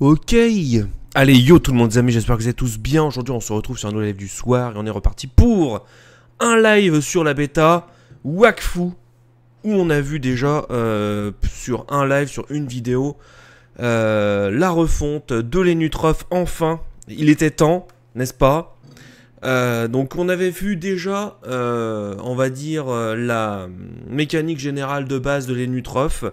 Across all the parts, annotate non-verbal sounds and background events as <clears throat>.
Ok Allez, yo tout le monde, amis, j'espère que vous êtes tous bien. Aujourd'hui, on se retrouve sur un nouvel live du soir et on est reparti pour un live sur la bêta Wakfu, où on a vu déjà euh, sur un live, sur une vidéo, euh, la refonte de l'Enutrof, enfin. Il était temps, n'est-ce pas euh, donc on avait vu déjà, on va dire, la mécanique générale de base de l'Enutroph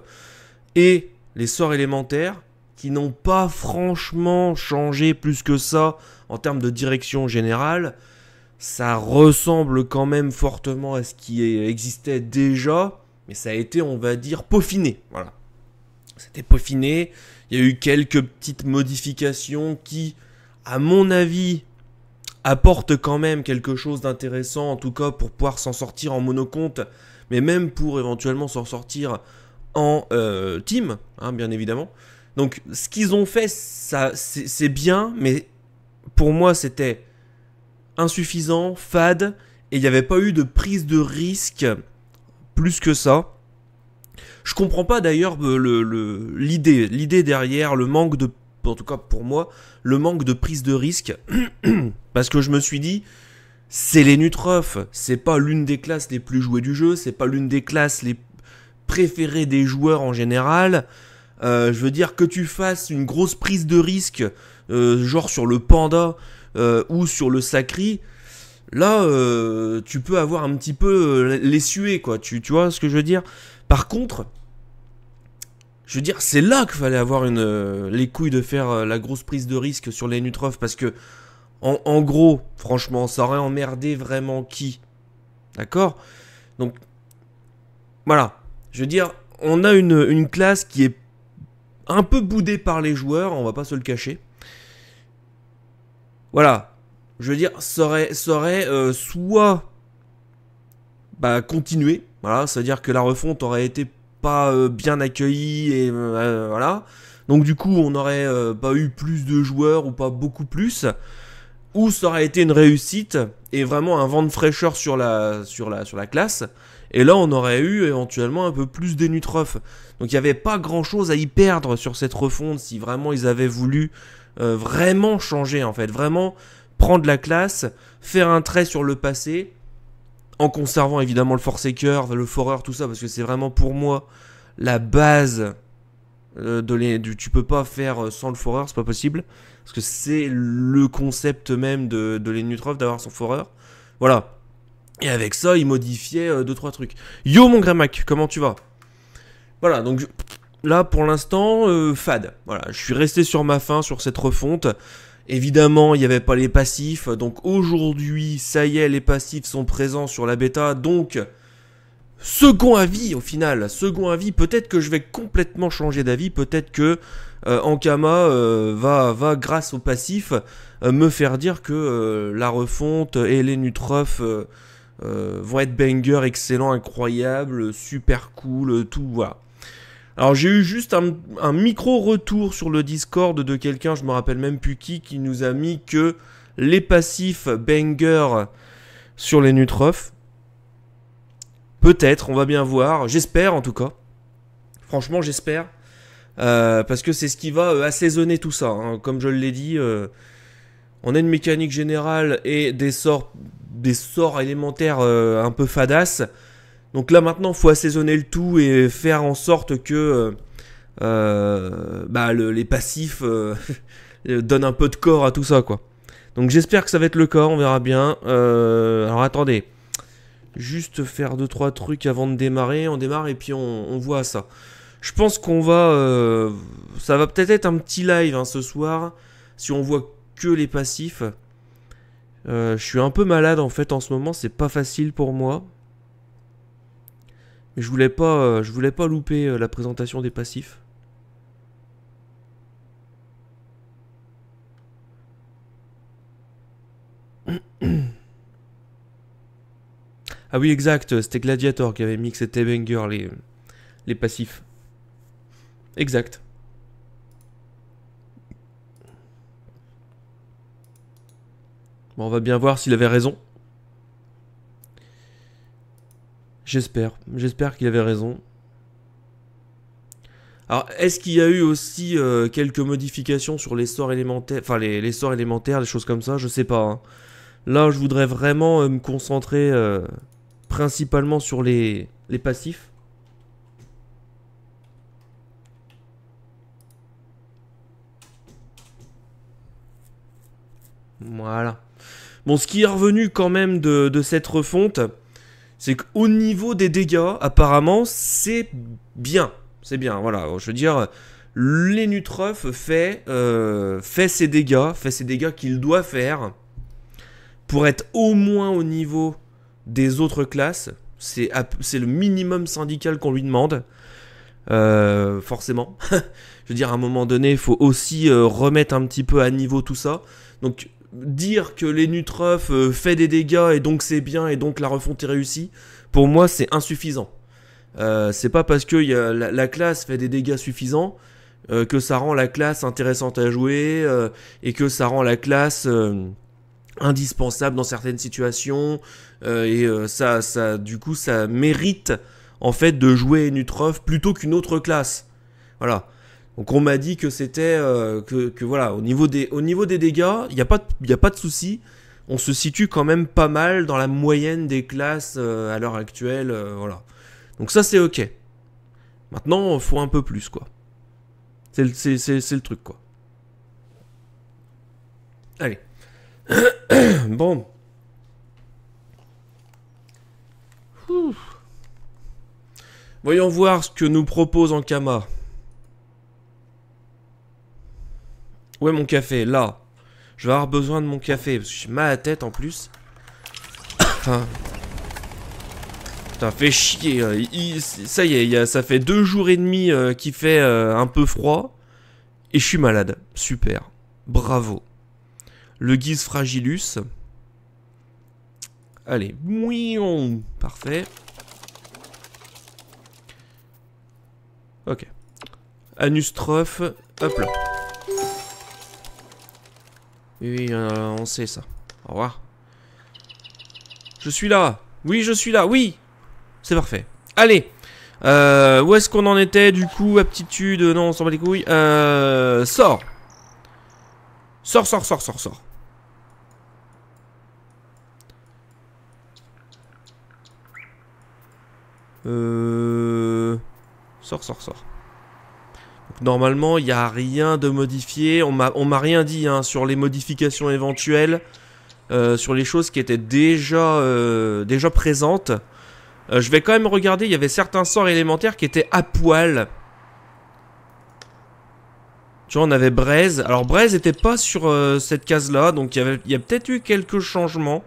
et les sorts élémentaires qui n'ont pas franchement changé plus que ça en termes de direction générale. Ça ressemble quand même fortement à ce qui existait déjà, mais ça a été, on va dire, peaufiné. Voilà. C'était peaufiné. Il y a eu quelques petites modifications qui, à mon avis, apportent quand même quelque chose d'intéressant, en tout cas pour pouvoir s'en sortir en monocompte, mais même pour éventuellement s'en sortir en euh, team, hein, bien évidemment. Donc ce qu'ils ont fait, c'est bien, mais pour moi c'était insuffisant, fade, et il n'y avait pas eu de prise de risque plus que ça. Je comprends pas d'ailleurs euh, l'idée, l'idée derrière, le manque de, en tout cas pour moi, le manque de prise de risque, <clears throat> parce que je me suis dit, c'est les nutrophes, c'est pas l'une des classes les plus jouées du jeu, c'est pas l'une des classes les préférées des joueurs en général. Euh, je veux dire que tu fasses une grosse prise de risque, euh, genre sur le panda euh, ou sur le sacri, là tu peux avoir un petit peu les suer quoi. Tu, tu vois ce que je veux dire Par contre, je veux dire c'est là qu'il fallait avoir une, les couilles de faire la grosse prise de risque sur les nutrophes parce que en, gros, franchement, ça aurait emmerdé vraiment qui D'accord Donc voilà, je veux dire, on a une, classe qui est un peu boudé par les joueurs, on va pas se le cacher. Voilà. Je veux dire, ça aurait, euh, soit bah, continué, voilà, c'est-à-dire que la refonte aurait été pas euh, bien accueillie, et euh, voilà. Donc du coup, on n'aurait pas eu plus de joueurs ou pas beaucoup plus. Ou ça aurait été une réussite et vraiment un vent de fraîcheur sur la, sur la, sur la classe. Et là, on aurait eu éventuellement un peu plus nutrophes Donc il n'y avait pas grand-chose à y perdre sur cette refonte si vraiment ils avaient voulu euh, vraiment changer, en fait. Vraiment prendre la classe, faire un trait sur le passé, en conservant évidemment le Forsaker, le Forer, tout ça, parce que c'est vraiment pour moi la base euh, de les, du, tu peux pas faire euh, sans le forer, c'est pas possible. Parce que c'est le concept même de, de d'avoir son forer. Voilà. Et avec ça, il modifiait 2 euh, deux trois trucs. Yo mon Gramac, comment tu vas Voilà, donc là pour l'instant euh, fade. Voilà, je suis resté sur ma fin sur cette refonte. Évidemment, il n'y avait pas les passifs, donc aujourd'hui, ça y est, les passifs sont présents sur la bêta, donc second avis au final, second avis, peut-être que je vais complètement changer d'avis, peut-être que euh, Ankama va, va, grâce aux passifs, me faire dire que la refonte et les Nutrof euh, vont être banger, excellent, incroyable, super cool, euh, tout, voilà. Alors j'ai eu juste un, micro-retour sur le Discord de quelqu'un, je me rappelle même plus qui, qui nous a mis que les passifs banger sur les Nutrof. Peut-être, on va bien voir. J'espère en tout cas. Franchement, j'espère. Euh, parce que c'est ce qui va assaisonner tout ça. Hein. Comme je l'ai dit, on a une mécanique générale et des sorts des sorts élémentaires euh, un peu fadas. Donc là maintenant, faut assaisonner le tout et faire en sorte que euh, euh, bah, les passifs <laughs> donnent un peu de corps à tout ça, quoi. Donc j'espère que ça va être le corps on verra bien. alors attendez, juste faire deux trois trucs avant de démarrer. On démarre et puis on, voit ça. Je pense qu'on va, ça va peut-être être un petit live hein, ce soir si on voit que les passifs. Euh, je suis un peu malade en fait en ce moment, c'est pas facile pour moi. Mais je voulais pas, euh, je voulais pas louper euh, la présentation des passifs. <coughs> ah oui, exact, c'était Gladiator qui avait mixé t les, les passifs. Exact. Bon, on va bien voir s'il avait raison. J'espère. J'espère qu'il avait raison. Alors, est-ce qu'il y a eu aussi euh, quelques modifications sur les sorts élémentaires, enfin les, sorts élémentaires, les choses comme ça Je sais pas. Hein. Là, je voudrais vraiment euh, me concentrer euh, principalement sur les, les passifs. Voilà. Bon, ce qui est revenu quand même de, cette refonte, c'est qu'au niveau des dégâts, apparemment, c'est bien. C'est bien, voilà. Je veux dire, l'ENUTREF fait, euh, fait ses dégâts, fait ses dégâts qu'il doit faire pour être au moins au niveau des autres classes. C'est le minimum syndical qu'on lui demande. Euh, forcément. <laughs> je veux dire, à un moment donné, il faut aussi euh, remettre un petit peu à niveau tout ça. Donc, dire que les euh, fait des dégâts et donc c'est bien et donc la refonte est réussie, pour moi c'est insuffisant. Euh, c'est pas parce que la, classe fait des dégâts suffisants euh, que ça rend la classe intéressante à jouer et que ça rend la classe indispensable dans certaines situations et ça, ça, du coup, ça mérite en fait de jouer Nutrof plutôt qu'une autre classe. Voilà. Donc on m'a dit que c'était euh, que, voilà au niveau des niveau des dégâts, il n'y a pas il a pas de souci. On se situe quand même pas mal dans la moyenne des classes euh, à l'heure actuelle, euh, voilà. Donc ça c'est ok. Maintenant faut un peu plus quoi. C'est le truc quoi. Allez. <coughs> bon. Voyons voir ce que nous propose Ankama. Où mon café Là. Je vais avoir besoin de mon café, parce que j'ai mal à tête en plus. Putain, fait chier. Hein. ça y est, ça fait deux jours et demi qui euh, qu'il fait euh, un peu froid. Et je suis malade. Super. Bravo. Le guise fragilus. Allez. Mouillon. Parfait. Ok. Anustrophe. Hop là. Oui, euh, on sait ça. Au revoir. Je suis là. Oui, je suis là. Oui. C'est parfait. Allez. Euh, où est-ce qu'on en était du coup Aptitude. Non, on s'en bat les couilles. Euh, sors. Sors, sort, sort, sort. sors. Euh... Sors, sors, sors normalement, il n'y a rien de modifié. On m'a rien dit hein, sur les modifications éventuelles, euh, sur les choses qui étaient déjà, euh, déjà présentes. Euh, je vais quand même regarder, il y avait certains sorts élémentaires qui étaient à poil. Tu vois, on avait Braise. Alors Braise n'était pas sur cette case-là, donc il y, a peut-être eu quelques changements.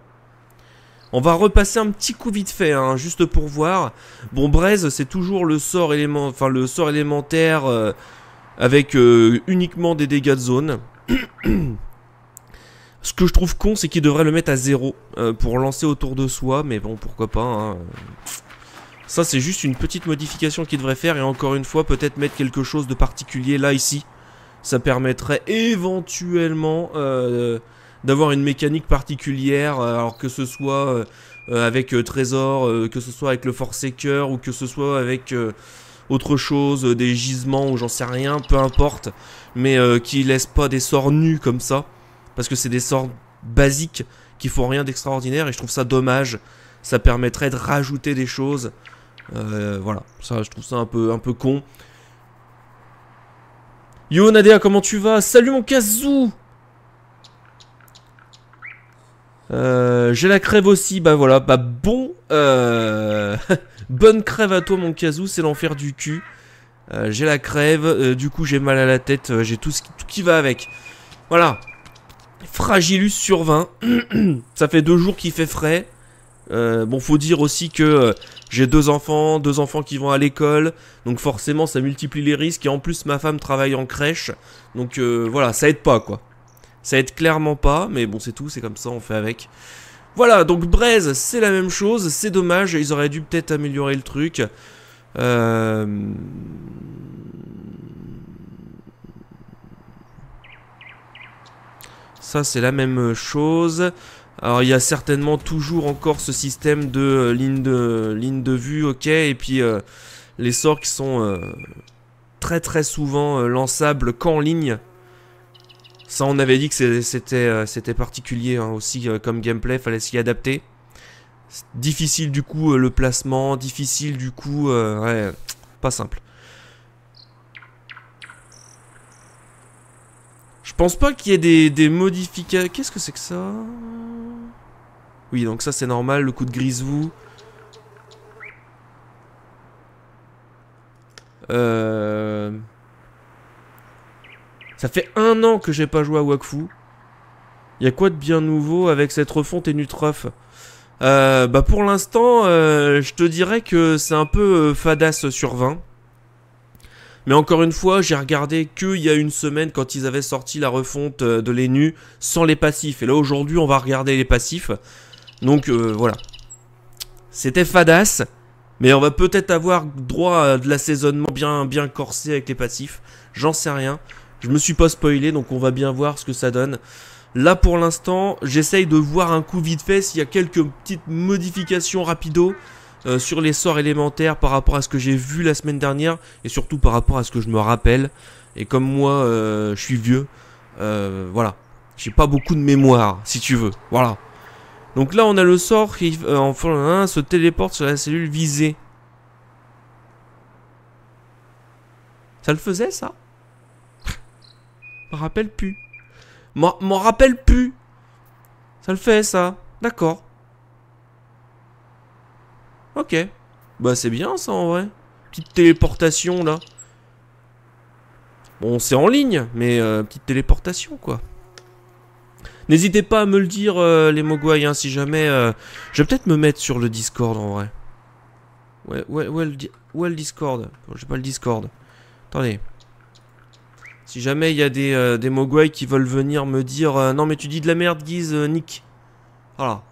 On va repasser un petit coup vite fait, hein, juste pour voir. Bon, Braise, c'est toujours le sort, élément, enfin, le sort élémentaire avec euh, uniquement des dégâts de zone. <clears throat> Ce que je trouve con, c'est qu'il devrait le mettre à zéro euh, pour lancer autour de soi, mais bon, pourquoi pas. Hein. Ça, c'est juste une petite modification qu'il devrait faire, et encore une fois, peut-être mettre quelque chose de particulier là, ici. Ça permettrait éventuellement euh, d'avoir une mécanique particulière, alors que ce soit avec Trésor, que ce soit avec le force Forsaker, ou que ce soit avec autre chose, euh, des gisements ou j'en sais rien, peu importe, mais euh, qui laissent pas des sorts nus comme ça, parce que c'est des sorts basiques qui font rien d'extraordinaire et je trouve ça dommage. Ça permettrait de rajouter des choses. Euh, voilà, ça je trouve ça un peu, un peu con. Yo Nadia, comment tu vas Salut mon Kazoo j'ai la crève aussi, bah voilà, bah bon, euh... <laughs> Bonne crève à toi, mon casou, c'est l'enfer du cul. Euh, j'ai la crève, euh, du coup j'ai mal à la tête, euh, j'ai tout, ce qui, tout qui va avec. Voilà. Fragilus sur 20. <clears throat> Ça fait deux jours qu'il fait frais. bon, faut dire aussi que j'ai deux enfants, deux enfants qui vont à l'école. Donc forcément, ça multiplie les risques. Et en plus, ma femme travaille en crèche. Donc voilà, ça aide pas, quoi. Ça aide clairement pas, mais bon, c'est tout, c'est comme ça, on fait avec. Voilà, donc Braise, c'est la même chose, c'est dommage, ils auraient dû peut-être améliorer le truc. Euh, ça, c'est la même chose. Alors, il y a certainement toujours encore ce système de euh, ligne de, ligne de vue, ok, et puis euh, les sorts qui sont très très souvent lançables qu'en ligne. Ça, on avait dit que euh, c'était particulier hein, aussi euh, comme gameplay, fallait s'y adapter. Difficile du coup euh, le placement, difficile du coup, ouais, pas simple. Je pense pas qu'il y ait des, modifications. Qu'est-ce que c'est que ça Oui, donc ça c'est normal, le coup de grise-vous. Euh... Ça fait un an que j'ai pas joué à Wakfu. Y a quoi de bien nouveau avec cette refonte et Nutrof euh, Bah pour l'instant, euh, je te dirais que c'est un peu euh, fadasse sur 20. Mais encore une fois, j'ai regardé qu'il y a une semaine quand ils avaient sorti la refonte de l'ENU sans les passifs. Et là aujourd'hui, on va regarder les passifs. Donc voilà. C'était Fadas. mais on va peut-être avoir droit à de l'assaisonnement bien, bien corsé avec les passifs. J'en sais rien. Je me suis pas spoilé, donc on va bien voir ce que ça donne. Là, pour l'instant, j'essaye de voir un coup vite fait s'il y a quelques petites modifications rapido euh, sur les sorts élémentaires par rapport à ce que j'ai vu la semaine dernière et surtout par rapport à ce que je me rappelle. Et comme moi, euh, je suis vieux, euh, voilà. J'ai pas beaucoup de mémoire, si tu veux. Voilà. Donc là, on a le sort qui, euh, enfin, hein, se téléporte sur la cellule visée. Ça le faisait, ça M'en rappelle plus. M'en rappelle plus. Ça le fait, ça. D'accord. Ok. Bah, c'est bien, ça, en vrai. Petite téléportation, là. Bon, c'est en ligne, mais euh, petite téléportation, quoi. N'hésitez pas à me le dire, euh, les Mogwai, hein, si jamais... Euh, je vais peut-être me mettre sur le Discord, en vrai. Ouais, ouais, ouais, le, le Discord. j'ai pas le Discord. Attendez. Si jamais il y a euh, des, Mogwai qui veulent venir me dire euh, Non mais tu dis de la merde Guise, euh, Nick !» Voilà.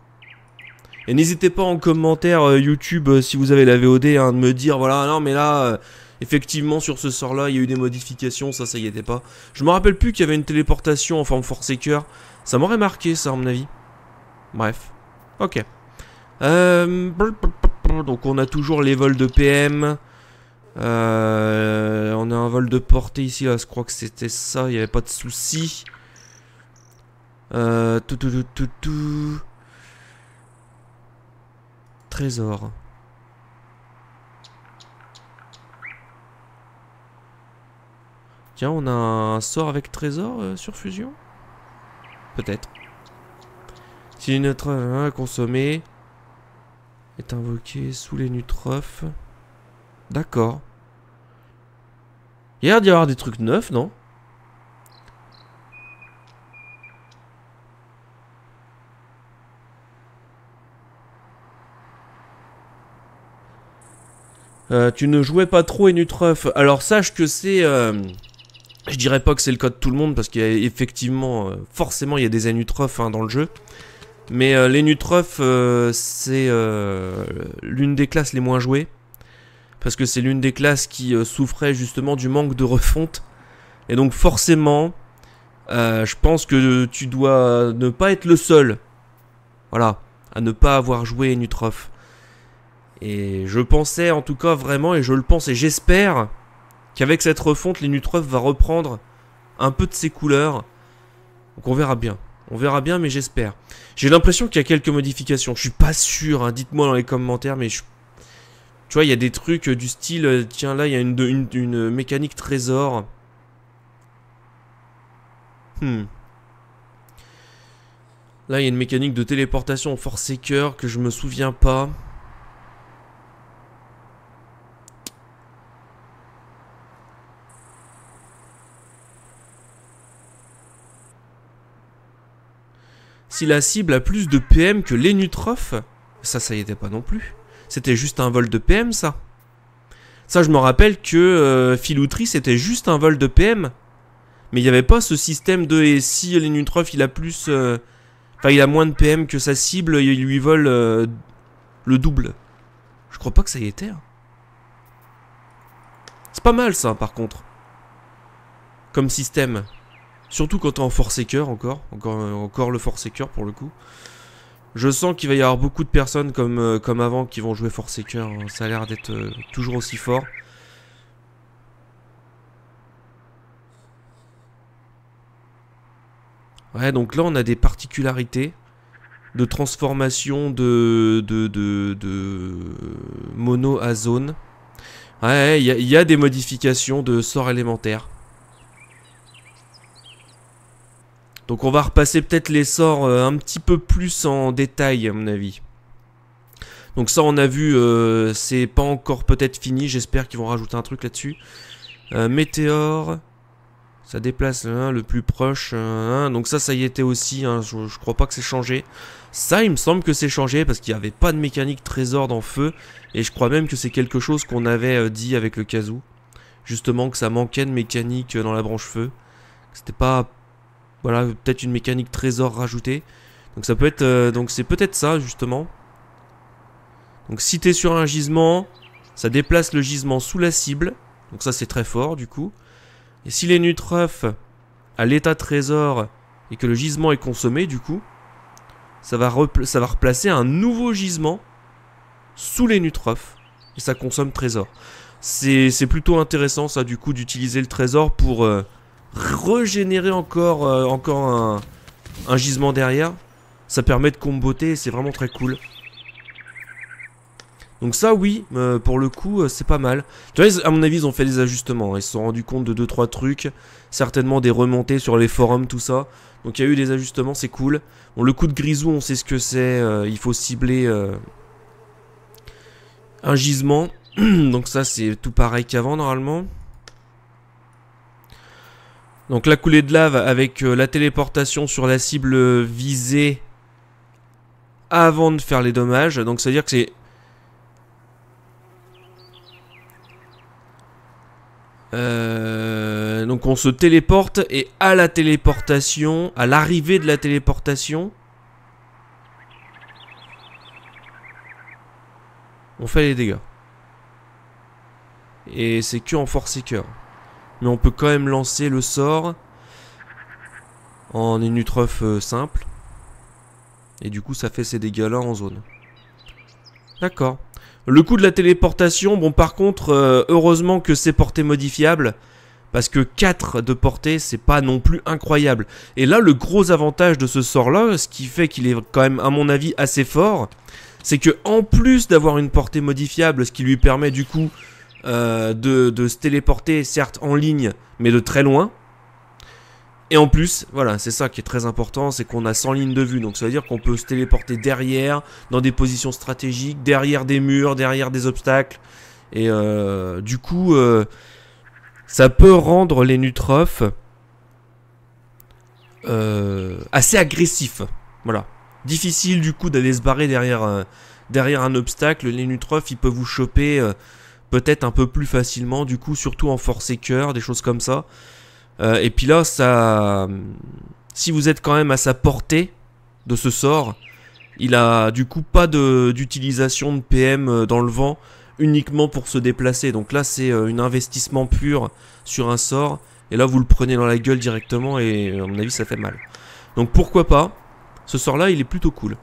Et n'hésitez pas en commentaire YouTube, si vous avez la VOD, hein, de me dire « Voilà, non mais là, effectivement sur ce sort-là, il y a eu des modifications, ça, ça y était pas. » Je me rappelle plus qu'il y avait une téléportation en forme Forsaker. Ça m'aurait marqué ça, à mon avis. Bref. Ok. Donc on a toujours les vols de PM. Euh, on a un vol de portée ici, je crois que c'était ça, il n'y avait pas de souci. Euh, tout, tout, tout, tout, Trésor. Tiens, on a un sort avec trésor euh, sur fusion Peut-être. Si une autre consommée est invoqué sous les nutrophes D'accord. Il a l'air d'y avoir des trucs neufs, non euh, tu ne jouais pas trop et Alors sache que c'est... Euh, je dirais pas que c'est le cas de tout le monde parce qu'effectivement, euh, forcément il y a des Nutreuf hein, dans le jeu. Mais les c'est l'une des classes les moins jouées parce que c'est l'une des classes qui euh, souffrait justement du manque de refonte. Et donc forcément, euh, je pense que tu dois ne pas être le seul, voilà, à ne pas avoir joué Nutrof. Et je pensais en tout cas vraiment, et je le pense et j'espère, qu'avec cette refonte, les Nutrof va reprendre un peu de ses couleurs. Donc on verra bien. On verra bien, mais j'espère. J'ai l'impression qu'il y a quelques modifications. Je suis pas sûr, hein. dites-moi dans les commentaires, mais je tu vois, il y a des trucs euh, du style, euh, tiens là, il y a une, mécanique trésor. Hmm. Là, il y a une mécanique de téléportation force coeur que je me souviens pas. Si la cible a plus de PM que l'énutrophe, ça, ça y était pas non plus. C'était juste un vol de PM, ça. Ça, je me rappelle que euh, Filoutri, c'était juste un vol de PM. Mais il n'y avait pas ce système de et si Lénutrof, il a plus. Euh, enfin, il a moins de PM que sa cible, il lui vole euh, le double. Je crois pas que ça y était. Hein. C'est pas mal ça, par contre. Comme système. Surtout quand t'es en et encore. Encore, encore le Force cœur pour le coup. Je sens qu'il va y avoir beaucoup de personnes comme, euh, comme avant qui vont jouer Force Cœur. Hein. Ça a l'air d'être euh, toujours aussi fort. Ouais, donc là on a des particularités de transformation de, de, mono à zone. Ouais, il y, y, a des modifications de sorts élémentaires. Donc on va repasser peut-être les sorts euh, un petit peu plus en détail à mon avis. Donc ça on a vu, euh, c'est pas encore peut-être fini, j'espère qu'ils vont rajouter un truc là-dessus. Euh, météore, ça déplace hein, le plus proche, hein, hein. donc ça ça y était aussi, je, crois pas que c'est changé. Ça il me semble que c'est changé parce qu'il n'y avait pas de mécanique trésor dans feu, et je crois même que c'est quelque chose qu'on avait euh, dit avec le casou. Justement que ça manquait de mécanique dans la branche feu, c'était pas voilà, peut-être une mécanique trésor rajoutée. Donc ça peut être, euh, donc c'est peut-être ça justement. Donc si t'es sur un gisement, ça déplace le gisement sous la cible. Donc ça c'est très fort du coup. Et si les a à l'état trésor et que le gisement est consommé du coup, ça va, ça va replacer un nouveau gisement sous les nutrophes et ça consomme trésor. C'est plutôt intéressant ça du coup d'utiliser le trésor pour... Euh, régénérer encore, euh, encore un, gisement derrière. Ça permet de comboter, c'est vraiment très cool. Donc ça, oui, euh, pour le coup, euh, c'est pas mal. Tu vois, à mon avis, ils ont fait des ajustements. Ils se sont rendus compte de 2-3 trucs. Certainement des remontées sur les forums, tout ça. Donc il y a eu des ajustements, c'est cool. On le coup de grisou, on sait ce que c'est. il faut cibler un gisement. <clears throat> Donc ça, c'est tout pareil qu'avant, normalement. Donc la coulée de lave avec euh, la téléportation sur la cible euh, visée avant de faire les dommages. Donc c'est à dire que c'est... Euh, donc on se téléporte et à la téléportation, à l'arrivée de la téléportation, on fait les dégâts. Et c'est que en force et cœur. Mais on peut quand même lancer le sort en une euh, simple. Et du coup, ça fait ses dégâts-là en zone. D'accord. Le coup de la téléportation, bon par contre, euh, heureusement que c'est portée modifiable. Parce que 4 de portée, c'est pas non plus incroyable. Et là, le gros avantage de ce sort-là, ce qui fait qu'il est quand même, à mon avis, assez fort, c'est que en plus d'avoir une portée modifiable, ce qui lui permet du coup euh, de, se téléporter, certes en ligne, mais de très loin. Et en plus, voilà, c'est ça qui est très important, c'est qu'on a 100 lignes de vue. Donc ça veut dire qu'on peut se téléporter derrière, dans des positions stratégiques, derrière des murs, derrière des obstacles. Et euh, du coup, euh, ça peut rendre les Nutrophs assez agressifs. Voilà. Difficile du coup d'aller se barrer derrière, derrière un obstacle. Les Nutrophs, ils peuvent vous choper peut-être un peu plus facilement, du coup, surtout en force et cœur, des choses comme ça. Euh, et puis là, ça, si vous êtes quand même à sa portée de ce sort, il a du coup pas d'utilisation de, PM euh, dans le vent uniquement pour se déplacer. Donc là, c'est euh, un investissement pur sur un sort. Et là, vous le prenez dans la gueule directement et à mon avis, ça fait mal. Donc pourquoi pas Ce sort-là, il est plutôt cool.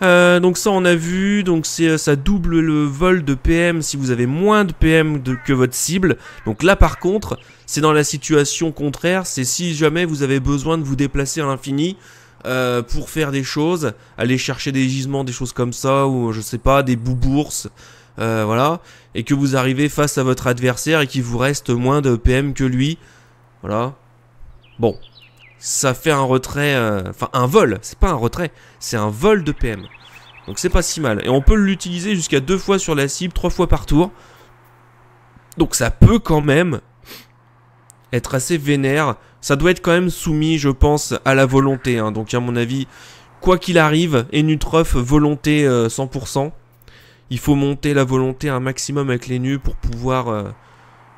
Euh, donc ça on a vu, donc c'est euh, ça double le vol de PM si vous avez moins de PM que votre cible. Donc là par contre, c'est dans la situation contraire, c'est si jamais vous avez besoin de vous déplacer à l'infini euh, pour faire des choses, aller chercher des gisements, des choses comme ça, ou je sais pas, des boubourses, euh, voilà, et que vous arrivez face à votre adversaire et qu'il vous reste moins de PM que lui, voilà. Bon, ça fait un retrait, euh, enfin un vol, c'est pas un retrait, c'est un vol de PM. Donc c'est pas si mal. Et on peut l'utiliser jusqu'à deux fois sur la cible, trois fois par tour. Donc ça peut quand même être assez vénère. Ça doit être quand même soumis, je pense, à la volonté. Hein. Donc à mon avis, quoi qu'il arrive, Enutrof, volonté 100%. Euh, Il faut monter la volonté un maximum avec les nus pour pouvoir euh,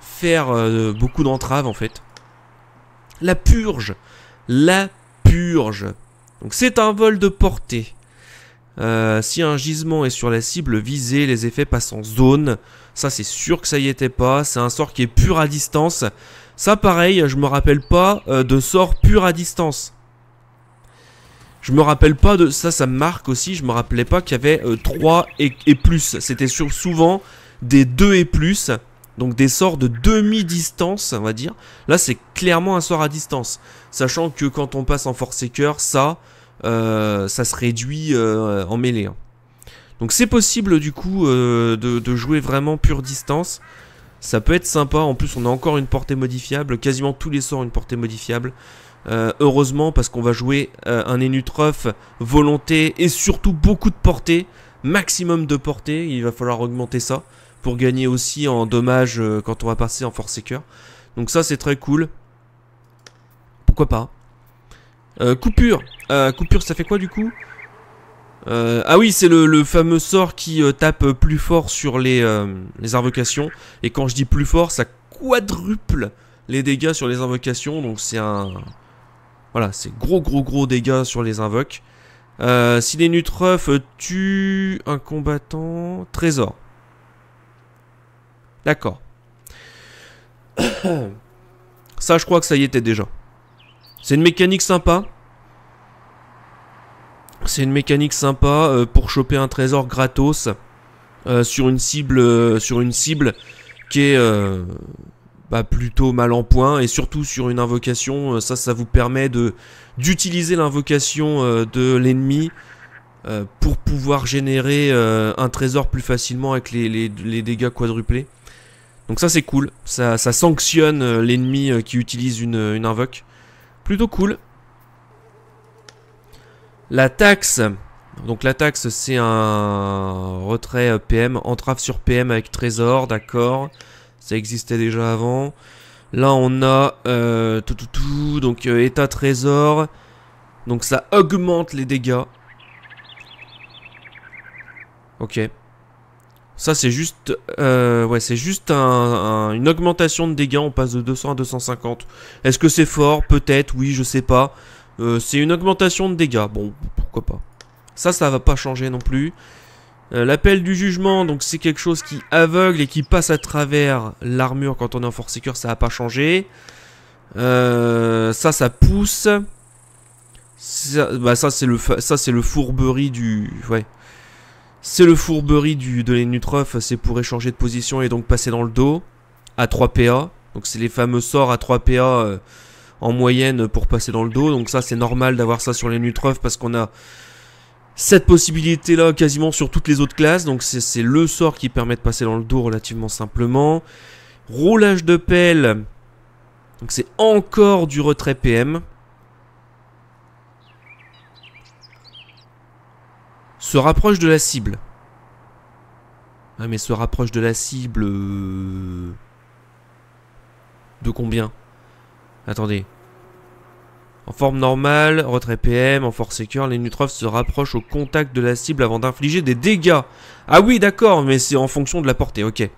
faire beaucoup d'entraves en fait. La purge la purge. Donc c'est un vol de portée. Euh, si un gisement est sur la cible visée, les effets passent en zone. Ça c'est sûr que ça y était pas. C'est un sort qui est pur à distance. Ça pareil, je me rappelle pas euh, de sort pur à distance. Je me rappelle pas de ça, ça me marque aussi. Je me rappelais pas qu'il y avait 3 euh, et, et plus. C'était souvent des 2 et plus. Donc des sorts de demi-distance, on va dire. Là, c'est clairement un sort à distance. Sachant que quand on passe en force Coeur, ça, euh, ça se réduit euh, en mêlée. Hein. Donc c'est possible du coup euh, de, jouer vraiment pure distance. Ça peut être sympa. En plus, on a encore une portée modifiable. Quasiment tous les sorts ont une portée modifiable. heureusement, parce qu'on va jouer un Enutreuf, volonté et surtout beaucoup de portée. Maximum de portée. Il va falloir augmenter ça pour gagner aussi en dommages euh, quand on va passer en force cœur. Donc ça c'est très cool. Pourquoi pas euh, Coupure euh, Coupure ça fait quoi du coup ah oui, c'est le, fameux sort qui tape plus fort sur les, invocations. Et quand je dis plus fort, ça quadruple les dégâts sur les invocations. Donc c'est un... Voilà, c'est gros gros gros dégâts sur les invoques. si les nutreufs tuent un combattant... Trésor. D'accord. <coughs> ça, je crois que ça y était déjà. C'est une mécanique sympa. C'est une mécanique sympa euh, pour choper un trésor gratos euh, sur une cible euh, sur une cible qui est bah, plutôt mal en point et surtout sur une invocation. ça, ça vous permet de d'utiliser l'invocation de l'ennemi pour pouvoir générer un trésor plus facilement avec les dégâts quadruplés. Donc ça c'est cool, ça, sanctionne euh, l'ennemi euh, qui utilise une, euh, une invoque. Plutôt cool. La taxe. Donc la taxe c'est un retrait PM, entrave sur PM avec trésor, d'accord. Ça existait déjà avant. Là on a tout, tout, tout, donc état trésor. Donc ça augmente les dégâts. Ok. Ça, c'est juste, euh, ouais, c'est juste une augmentation de dégâts. On passe de 200 à 250. Est-ce que c'est fort Peut-être, oui, je sais pas. Euh, c'est une augmentation de dégâts. Bon, pourquoi pas. Ça, ça va pas changer non plus. Euh, l'appel du jugement, donc c'est quelque chose qui aveugle et qui passe à travers l'armure quand on est en force sécure, ça a pas changé. ça, ça pousse. Ça, bah, ça c'est le, ça, le fourberie du... Ouais. C'est le fourberie du, de l'énutreuf, c'est pour échanger de position et donc passer dans le dos. À 3 PA, donc c'est les fameux sorts à 3 PA euh, en moyenne pour passer dans le dos. Donc ça c'est normal d'avoir ça sur l'énutreuf parce qu'on a cette possibilité là quasiment sur toutes les autres classes. Donc c'est le sort qui permet de passer dans le dos relativement simplement. Roulage de pelle, donc c'est encore du retrait PM. se rapproche de la cible. ah mais se rapproche de la cible... Euh, de combien Attendez. En forme normale, retrait PM, en force secure, les Nutrophes se rapprochent au contact de la cible avant d'infliger des dégâts. Ah oui, d'accord, mais c'est en fonction de la portée, ok.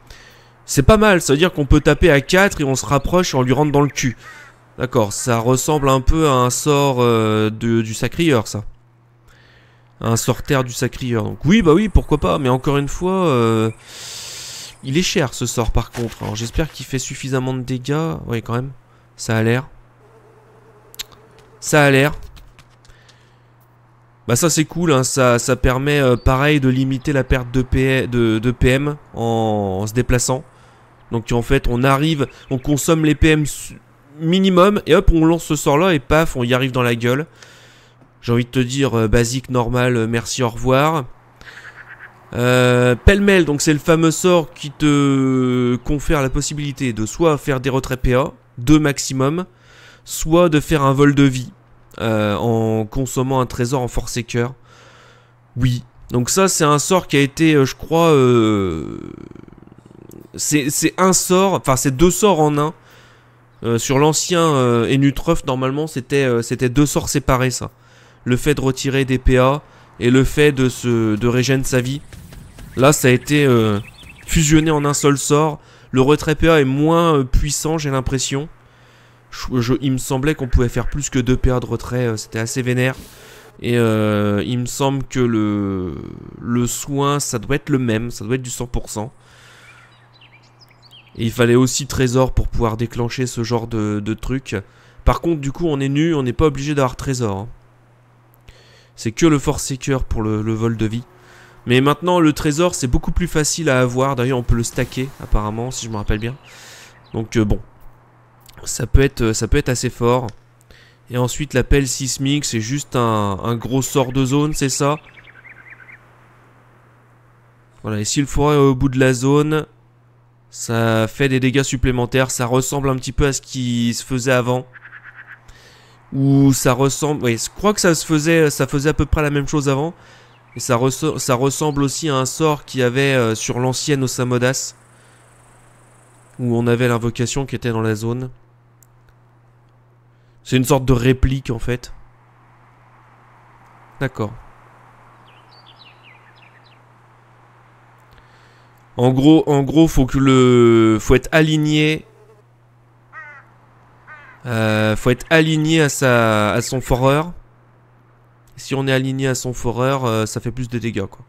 C'est pas mal, ça veut dire qu'on peut taper à 4 et on se rapproche et on lui rentre dans le cul. D'accord, ça ressemble un peu à un sort euh, de, du sacrieur, ça un terre du sacrieur. Donc oui, bah oui, pourquoi pas. Mais encore une fois, euh, il est cher ce sort par contre. Alors j'espère qu'il fait suffisamment de dégâts. Oui, quand même. Ça a l'air. Ça a l'air. Bah ça c'est cool, hein. ça, ça, permet euh, pareil de limiter la perte de, de, PM en... en, se déplaçant. Donc en fait on arrive, on consomme les PM minimum et hop on lance ce sort là et paf on y arrive dans la gueule. J'ai envie de te dire euh, basique, normal, euh, merci, au revoir. Euh, donc c'est le fameux sort qui te confère la possibilité de soit faire des retraits PA, deux maximum, soit de faire un vol de vie euh, en consommant un trésor en force et cœur. Oui. Donc ça c'est un sort qui a été, je crois, c'est un sort, enfin c'est deux sorts en un. sur l'ancien Enutrof, normalement c'était deux sorts séparés ça le fait de retirer des PA et le fait de, se, de sa vie. Là, ça a été euh, fusionné en un seul sort. Le retrait PA est moins euh, puissant, j'ai l'impression. il me semblait qu'on pouvait faire plus que 2 PA de retrait, euh, c'était assez vénère. Et il me semble que le, le soin, ça doit être le même, ça doit être du 100%. Et il fallait aussi trésor pour pouvoir déclencher ce genre de, truc. Par contre, du coup, on est nu, on n'est pas obligé d'avoir trésor. Hein. C'est que le Force Seeker pour le, vol de vie. Mais maintenant, le trésor, c'est beaucoup plus facile à avoir. D'ailleurs, on peut le stacker, apparemment, si je me rappelle bien. Donc, euh, bon. Ça peut, être, ça peut être assez fort. Et ensuite, l'appel sismique, c'est juste un, un, gros sort de zone, c'est ça Voilà, et si le forêt est au bout de la zone, ça fait des dégâts supplémentaires. Ça ressemble un petit peu à ce qui se faisait avant où ça ressemble. Oui, je crois que ça se faisait, euh, ça faisait à peu près la même chose avant. Et ça, ça ressemble aussi à un sort qu'il y avait euh, sur l'ancienne Osamodas. Où on avait l'invocation qui était dans la zone. C'est une sorte de réplique en fait. D'accord. En gros, en gros, faut que le, faut être aligné euh, faut être aligné à, sa, à son foreur. Si on est aligné à son foreur, euh, ça fait plus de dégâts, quoi.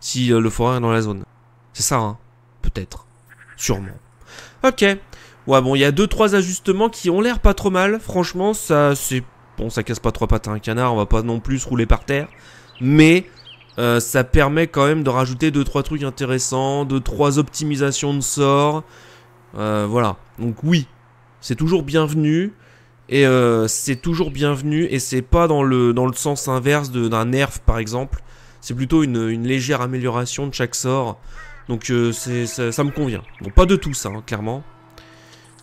Si euh, le foreur est dans la zone. C'est ça, hein Peut-être. Sûrement. Ok. Ouais, bon, il y a 2-3 ajustements qui ont l'air pas trop mal. Franchement, ça, c'est... Bon, ça casse pas trois pattes à un canard, on va pas non plus rouler par terre. Mais euh, ça permet quand même de rajouter 2 trois trucs intéressants, 2 trois optimisations de sorts. voilà. Donc oui, c'est toujours bienvenu. Et euh, c'est toujours bienvenu. Et c'est pas dans le, dans le sens inverse d'un nerf, par exemple. C'est plutôt une, légère amélioration de chaque sort. Donc euh, c'est ça, me convient. Bon, pas de tout ça, hein, clairement.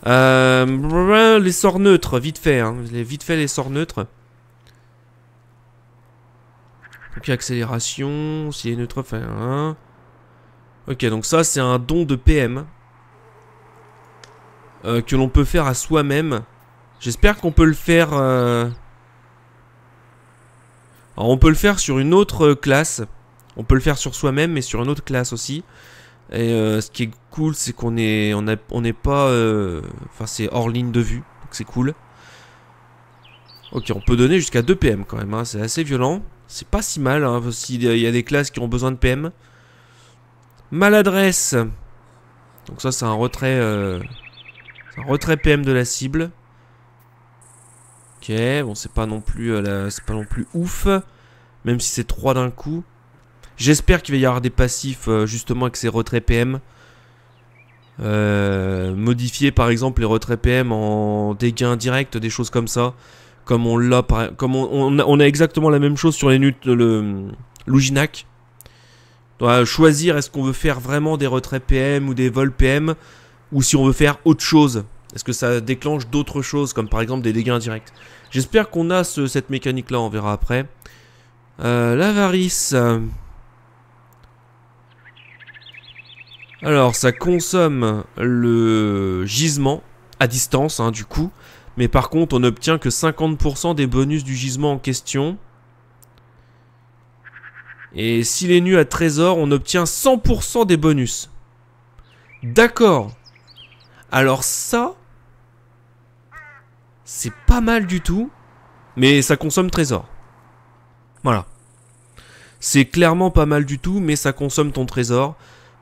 Euh, les sorts neutres, vite fait. Hein. vite fait les sorts neutres. Ok, accélération, si est neutre, hein. Ok, donc ça c'est un don de PM. Euh, que l'on peut faire à soi-même. J'espère qu'on peut le faire... Euh, Alors, on peut le faire sur une autre classe. On peut le faire sur soi-même, mais sur une autre classe aussi. Et euh, ce qui est cool, c'est qu'on est, on n'est pas... Enfin, c'est hors ligne de vue, donc c'est cool. Ok, on peut donner jusqu'à 2 PM quand même, hein. c'est assez violent. C'est pas si mal, hein, s'il y a des classes qui ont besoin de PM. Maladresse. Donc ça, c'est un retrait retrait PM de la cible. Ok, bon c'est pas non plus euh, c'est pas non plus ouf. Même si c'est 3 d'un coup. J'espère qu'il va y avoir des passifs euh, justement avec ces retraits PM. Euh, modifier par exemple les retraits PM en dégâts indirects, des choses comme ça. Comme on l'a comme on, a, exactement la même chose sur les nuts le Luginac. choisir est-ce qu'on veut faire vraiment des retraits PM ou des vols PM ou si on veut faire autre chose. Est-ce que ça déclenche d'autres choses, comme par exemple des dégâts indirects J'espère qu'on a cette mécanique-là, on verra après. Euh, l'avarice. Alors, ça consomme le gisement à distance, hein, du coup. Mais par contre, on n'obtient que 50% des bonus du gisement en question. Et s'il est nu à trésor, on obtient 100% des bonus. D'accord alors ça, c'est pas mal du tout, mais ça consomme trésor. Voilà. C'est clairement pas mal du tout, mais ça consomme ton trésor.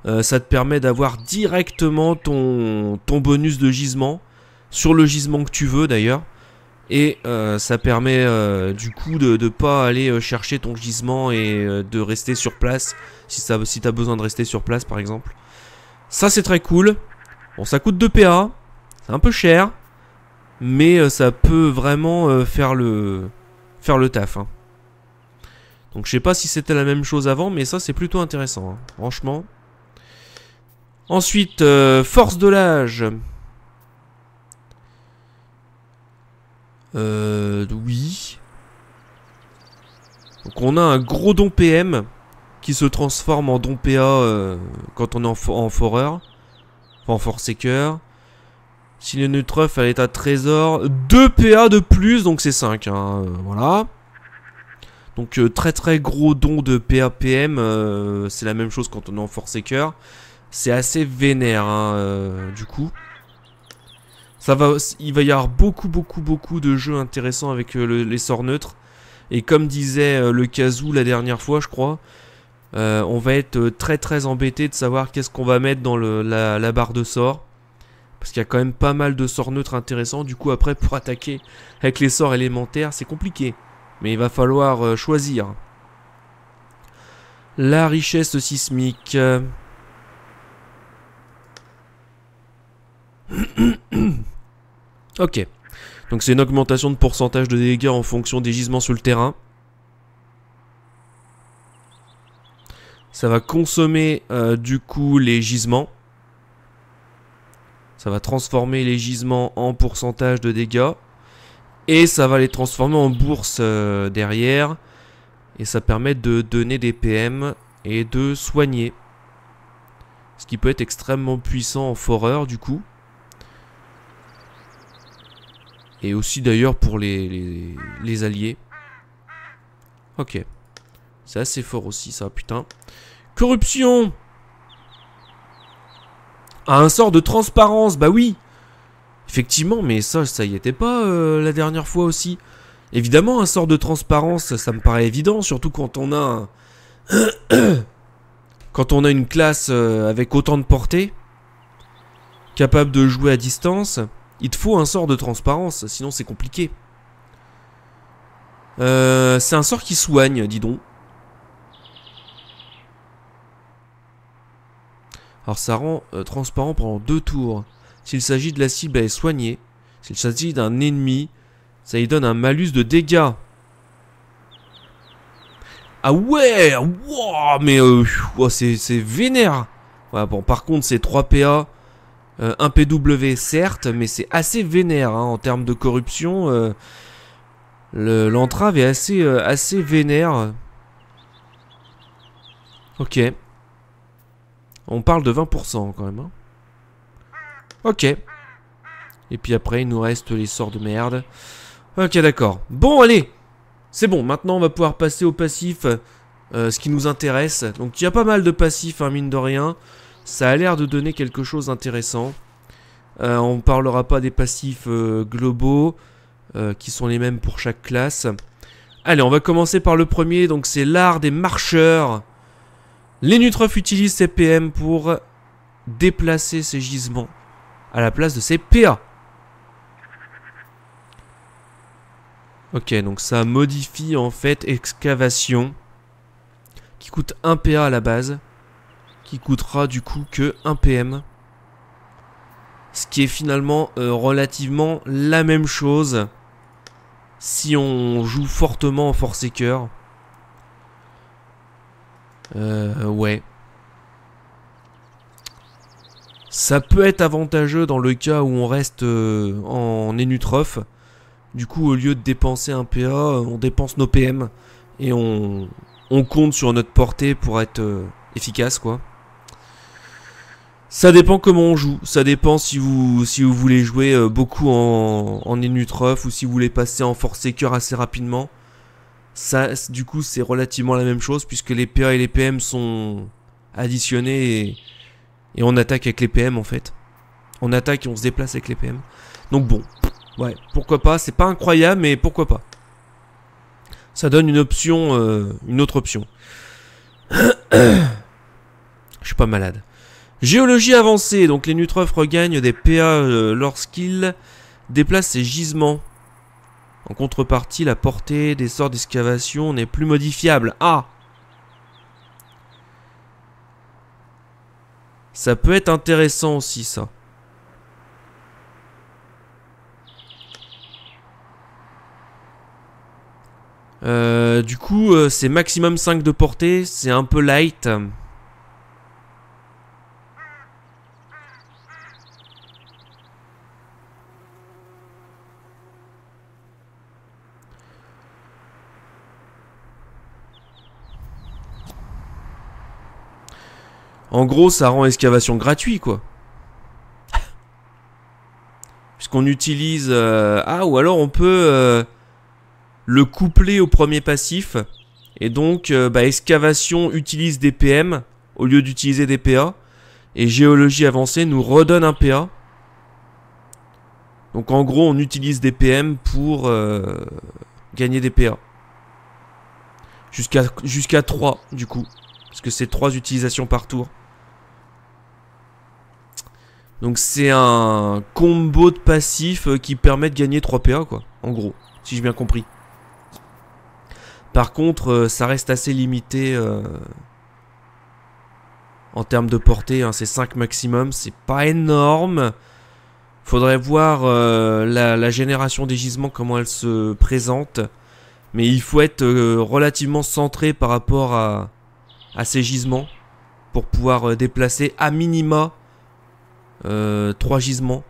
Euh, ça te permet d'avoir directement ton, ton bonus de gisement, sur le gisement que tu veux d'ailleurs. Et euh, ça permet euh, du coup de ne pas aller chercher ton gisement et de rester sur place, si, ça, si tu as besoin de rester sur place par exemple. Ça c'est très cool. Bon, ça coûte 2 PA, c'est un peu cher, mais euh, ça peut vraiment euh, faire le faire le taf. Hein. Donc je sais pas si c'était la même chose avant, mais ça c'est plutôt intéressant, hein, franchement. Ensuite, euh, force de l'âge. Euh, oui. Donc on a un gros don PM qui se transforme en don PA quand on est en, en foreur cœur. Si le neutreuf à l'état trésor, 2 PA de plus, donc c'est 5. Hein, euh, voilà. Donc euh, très très gros don de PA, PM, euh, c'est la même chose quand on est en Coeur. C'est assez vénère hein, du coup. Ça va, il va y avoir beaucoup beaucoup beaucoup de jeux intéressants avec les sorts neutres. Et comme disait le Kazoo la dernière fois je crois, euh, on va être euh, très très embêté de savoir qu'est-ce qu'on va mettre dans la, barre de sort. Parce qu'il y a quand même pas mal de sorts neutres intéressants. Du coup, après, <laughs> pour attaquer avec les sorts élémentaires, c'est compliqué. Mais il va falloir euh, choisir. La richesse sismique. <coughs> ok. Donc c'est une augmentation de pourcentage de dégâts en fonction des gisements sur le terrain. Ça va consommer euh, du coup les gisements. Ça va transformer les gisements en pourcentage de dégâts. Et ça va les transformer en bourse euh, derrière. Et ça permet de donner des PM et de soigner. Ce qui peut être extrêmement puissant en foreur du coup. Et aussi d'ailleurs pour les, les, les alliés. Ok. C'est assez fort aussi, ça, putain. Corruption ah, un sort de transparence, bah oui Effectivement, mais ça, ça y était pas euh, la dernière fois aussi. Évidemment, un sort de transparence, ça, me paraît évident, surtout quand on a <coughs> quand on a une classe euh, avec autant de portée, capable de jouer à distance, il te faut un sort de transparence, sinon c'est compliqué. Euh, c'est un sort qui soigne, dis donc. Alors ça rend euh, transparent pendant deux tours. S'il s'agit de la cible, à est soignée. S'il s'agit d'un ennemi, ça y donne un malus de dégâts. Ah ouais Mais euh, c'est vénère ouais, bon, Par contre, c'est 3 PA, 1 PW certes, mais c'est assez vénère hein, en termes de corruption. Euh, l'entrave est assez, euh, assez vénère. Ok. On parle de 20% quand même. Hein. Ok. Et puis après, il nous reste les sorts de merde. Ok, d'accord. Bon, allez C'est bon, maintenant on va pouvoir passer au passif, euh, ce qui nous intéresse. Donc il y a pas mal de passifs, hein, mine de rien. Ça a l'air de donner quelque chose d'intéressant. Euh, on parlera pas des passifs euh, globaux, qui sont les mêmes pour chaque classe. Allez, on va commencer par le premier, donc c'est l'art des marcheurs. Les Nutrophes utilisent ces PM pour déplacer ces gisements à la place de ces PA. Ok, donc ça modifie en fait excavation qui coûte 1 PA à la base, qui coûtera du coup que 1 PM. Ce qui est finalement euh, relativement la même chose si on joue fortement en force et cœur. Euh, ouais. Ça peut être avantageux dans le cas où on reste euh, en énutrophe. Du coup, au lieu de dépenser un PA, on dépense nos PM. Et on, compte sur notre portée pour être euh, efficace, quoi. Ça dépend comment on joue. Ça dépend si vous, si vous voulez jouer euh, beaucoup en, en ou si vous voulez passer en force coeur assez rapidement. Ça, du coup, c'est relativement la même chose puisque les PA et les PM sont additionnés et, on attaque avec les PM en fait. On attaque et on se déplace avec les PM. Donc bon, ouais, pourquoi pas. C'est pas incroyable, mais pourquoi pas. Ça donne une option, euh, une autre option. <coughs> Je suis pas malade. Géologie avancée, donc les Nutreufs regagnent des PA euh, lorsqu'ils déplacent ces gisements. En contrepartie, la portée des sorts d'excavation n'est plus modifiable. Ah Ça peut être intéressant aussi, ça. Euh, du coup, euh, c'est maximum 5 de portée, c'est un peu light. En gros, ça rend excavation gratuit, quoi. Puisqu'on utilise... Euh, ah, ou alors on peut euh, le coupler au premier passif. Et donc, euh, bah, excavation utilise des PM au lieu d'utiliser des PA. Et géologie avancée nous redonne un PA. Donc en gros, on utilise des PM pour gagner des PA. Jusqu'à jusqu'à 3, du coup. Parce que c'est 3 utilisations par tour. Donc c'est un combo de passif euh, qui permet de gagner 3 PA quoi, en gros, si j'ai bien compris. Par contre, euh, ça reste assez limité euh, en termes de portée, hein, c'est 5 maximum, c'est pas énorme. Faudrait voir la, génération des gisements, comment elle se présente. Mais il faut être relativement centré par rapport à, à ces gisements pour pouvoir déplacer à minima 3 euh, gisements.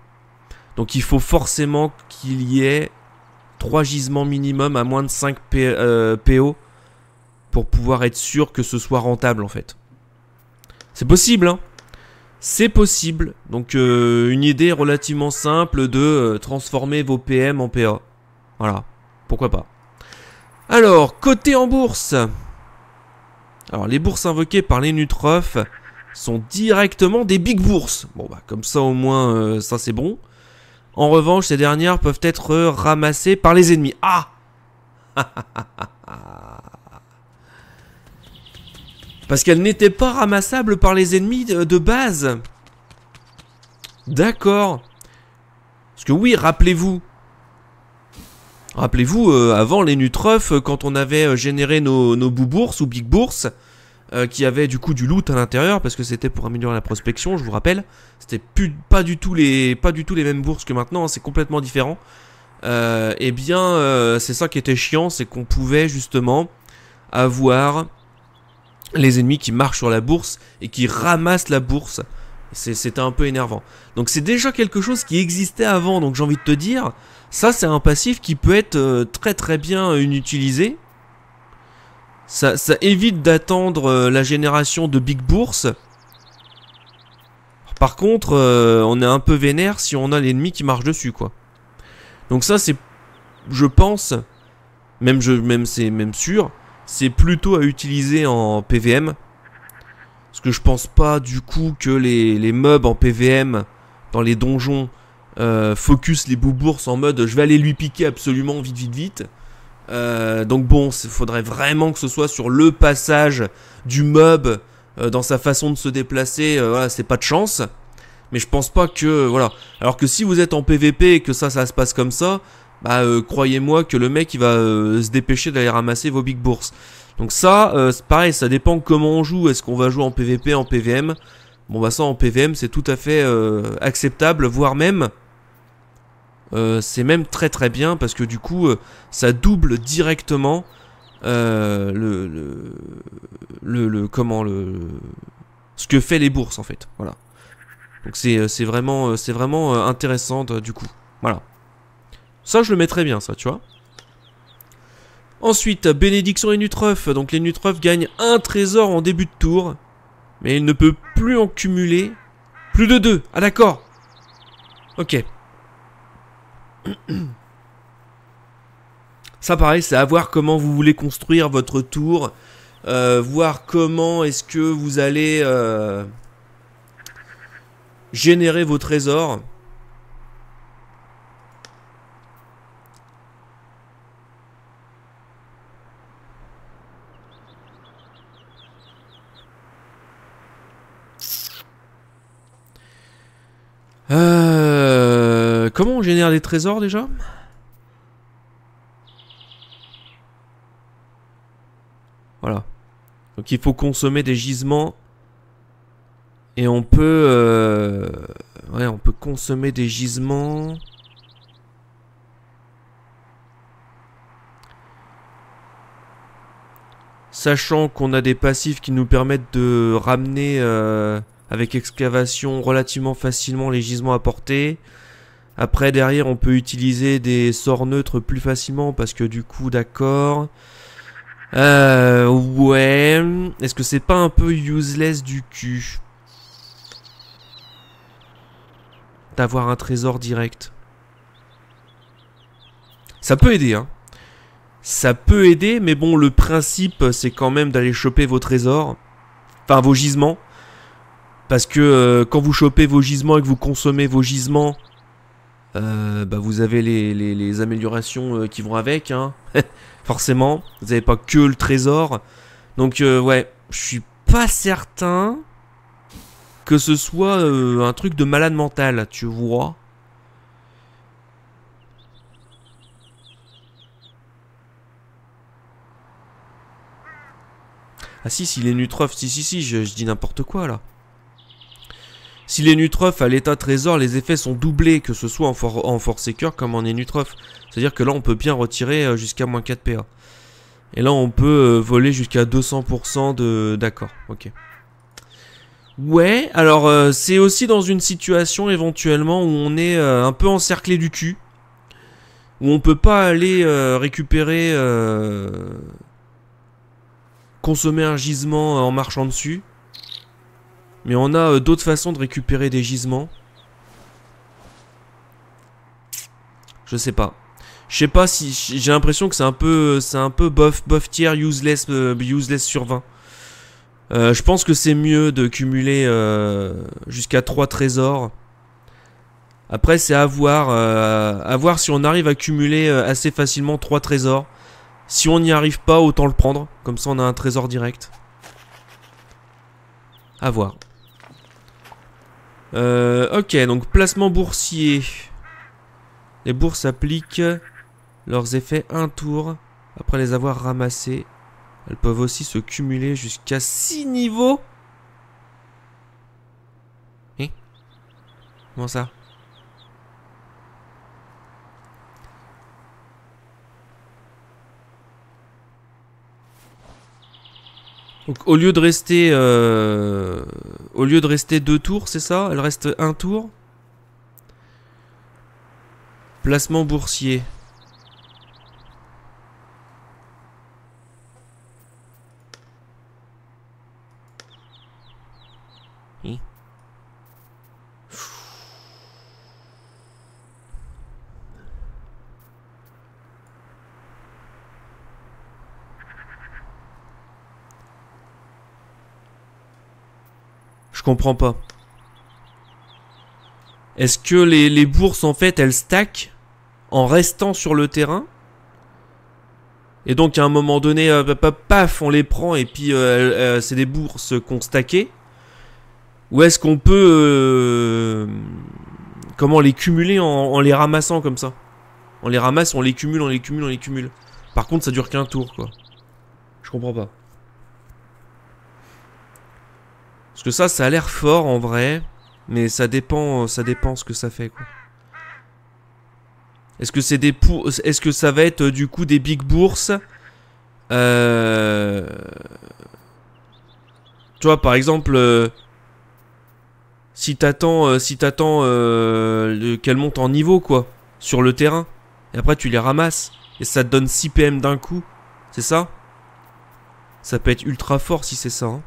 Donc il faut forcément qu'il y ait 3 gisements minimum à moins de 5 PO euh, pour pouvoir être sûr que ce soit rentable en fait. C'est possible, hein C'est possible. Donc euh, une idée relativement simple de transformer vos PM en PA. Voilà, pourquoi pas. Alors, côté en bourse. Alors les bourses invoquées par les Nutrof, sont directement des big bourses. Bon bah comme ça au moins euh, ça c'est bon. En revanche, ces dernières peuvent être euh, ramassées par les ennemis. Ah <laughs> Parce qu'elles n'étaient pas ramassables par les ennemis de base. D'accord. Parce que oui, rappelez-vous. Rappelez-vous, euh, avant les nutreufs, quand on avait généré nos, nos boubourses ou big bourses, euh, qui avait du coup du loot à l'intérieur parce que c'était pour améliorer la prospection, je vous rappelle. C'était pas du tout les pas du tout les mêmes bourses que maintenant, hein, c'est complètement différent. et euh, eh bien, euh, c'est ça qui était chiant, c'est qu'on pouvait justement avoir les ennemis qui marchent sur la bourse et qui ramassent la bourse. C'était un peu énervant. Donc c'est déjà quelque chose qui existait avant, donc j'ai envie de te dire, ça c'est un passif qui peut être très très bien inutilisé, ça, évite d'attendre euh, la génération de Big Bourse. Par contre, euh, on est un peu vénère si on a l'ennemi qui marche dessus, quoi. Donc ça, c'est, je pense, même, je, même c'est même sûr, c'est plutôt à utiliser en PVM. Parce que je pense pas du coup que les, les mobs en PVM, dans les donjons, euh, focus les bourses en mode je vais aller lui piquer absolument vite, vite, vite. Euh, donc bon, il faudrait vraiment que ce soit sur le passage du mob euh, dans sa façon de se déplacer. Euh, voilà, c'est pas de chance. Mais je pense pas que voilà. Alors que si vous êtes en PVP et que ça, ça se passe comme ça, bah croyez-moi que le mec il va se dépêcher d'aller ramasser vos big bourses. Donc ça, c'est pareil, ça dépend comment on joue. Est-ce qu'on va jouer en PVP, en PVM Bon bah ça en PVM c'est tout à fait acceptable, voire même euh, c'est même très très bien parce que du coup, euh, ça double directement euh, le, le, le, comment le ce que fait les bourses en fait. Voilà. Donc c'est vraiment c'est vraiment intéressant du coup. Voilà. Ça je le très bien ça, tu vois. Ensuite, bénédiction et nutreuf. Donc les nutreufs gagnent un trésor en début de tour, mais il ne peut plus en cumuler plus de deux. Ah d'accord. Ok. <clears throat> Ça pareil, c'est à voir comment vous voulez construire votre tour, euh, voir comment est-ce que vous allez euh, générer vos trésors. Euh, euh, comment on génère des trésors déjà Voilà. Donc il faut consommer des gisements. Et on peut... Euh, ouais, on peut consommer des gisements. Sachant qu'on a des passifs qui nous permettent de ramener euh, avec excavation relativement facilement les gisements apportés. Après, derrière, on peut utiliser des sorts neutres plus facilement parce que du coup, d'accord. Euh, ouais. Est-ce que c'est pas un peu useless du cul D'avoir un trésor direct. Ça peut aider, hein. Ça peut aider, mais bon, le principe, c'est quand même d'aller choper vos trésors. Enfin, vos gisements. Parce que euh, quand vous chopez vos gisements et que vous consommez vos gisements, euh, bah vous avez les, améliorations euh, qui vont avec, hein. <laughs> forcément. Vous n'avez pas que le trésor. Donc euh, ouais, je suis pas certain que ce soit un truc de malade mental, tu vois. Ah si, si, les Nutrophes, si si si, je dis n'importe quoi là. Si les a à l'état trésor, les effets sont doublés, que ce soit en, force en Force comme en Nutreuf. C'est-à-dire que là, on peut bien retirer euh, jusqu'à moins 4 PA. Et là, on peut euh, voler jusqu'à 200% de... D'accord, ok. Ouais, alors euh, c'est aussi dans une situation éventuellement où on est un peu encerclé du cul. Où on peut pas aller récupérer... consommer un gisement en marchant dessus. Mais on a euh, d'autres façons de récupérer des gisements. Je sais pas. Je sais pas si j'ai l'impression que c'est un peu c'est un peu bof tier useless euh, useless sur 20. Euh, je pense que c'est mieux de cumuler jusqu'à 3 trésors. Après c'est à voir à voir si on arrive à cumuler assez facilement 3 trésors. Si on n'y arrive pas, autant le prendre, comme ça on a un trésor direct. À voir. Euh, ok, donc placement boursier. Les bourses appliquent leurs effets un tour après les avoir ramassées. Elles peuvent aussi se cumuler jusqu'à 6 niveaux. Hein Comment ça Donc au lieu de rester euh, au lieu de rester deux tours, c'est ça Elle reste un tour. Placement boursier. comprends pas. Est-ce que les, bourses, en fait, elles stack en restant sur le terrain Et donc, à un moment donné, euh, paf, on les prend et puis euh, euh, c'est des bourses qu'on stackait Ou est-ce qu'on peut... comment les cumuler en, en, les ramassant comme ça On les ramasse, on les cumule, on les cumule, on les cumule. Par contre, ça dure qu'un tour, quoi. Je comprends pas. Parce que ça, ça a l'air fort en vrai, mais ça dépend, ça dépend ce que ça fait quoi. Est-ce que c'est des pour... Est-ce que ça va être euh, du coup des big bourses euh... Tu vois par exemple euh, si t'attends attends euh, si t'attends qu'elle monte en niveau quoi sur le terrain et après tu les ramasses et ça te donne 6 PM d'un coup, c'est ça Ça peut être ultra fort si c'est ça. Hein.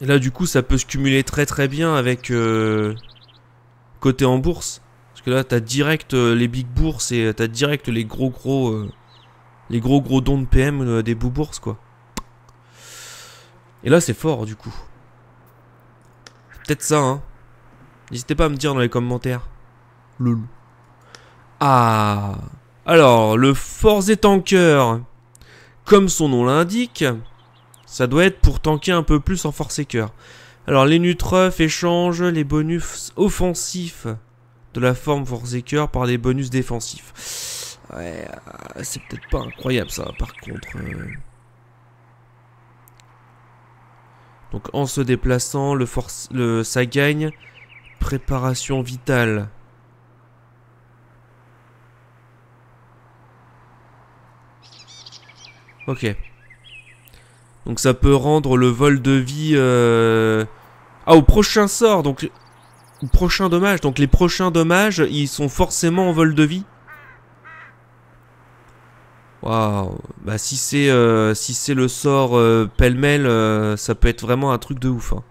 Et là, du coup, ça peut se cumuler très très bien avec euh, côté en bourse. Parce que là, t'as direct euh, les big bourses et euh, t'as direct les gros gros. les gros gros dons de PM des bourses, quoi. Et là, c'est fort, du coup. Peut-être ça, hein. N'hésitez pas à me dire dans les commentaires. Loulou. Ah. Alors, le Forze Tanker, comme son nom l'indique. Ça doit être pour tanker un peu plus en force et cœur. Alors les nutreufs échangent les bonus offensifs de la forme force et cœur par des bonus défensifs. Ouais, euh, c'est peut-être pas incroyable ça par contre. Euh. Donc en se déplaçant, le force, le, ça gagne préparation vitale. Ok. Donc ça peut rendre le vol de vie... Euh... Ah, au prochain sort, donc... Au prochain dommage. Donc les prochains dommages, ils sont forcément en vol de vie. Waouh. Bah si c'est euh, si c'est le sort euh, pêle-mêle, euh, ça peut être vraiment un truc de ouf. Hein.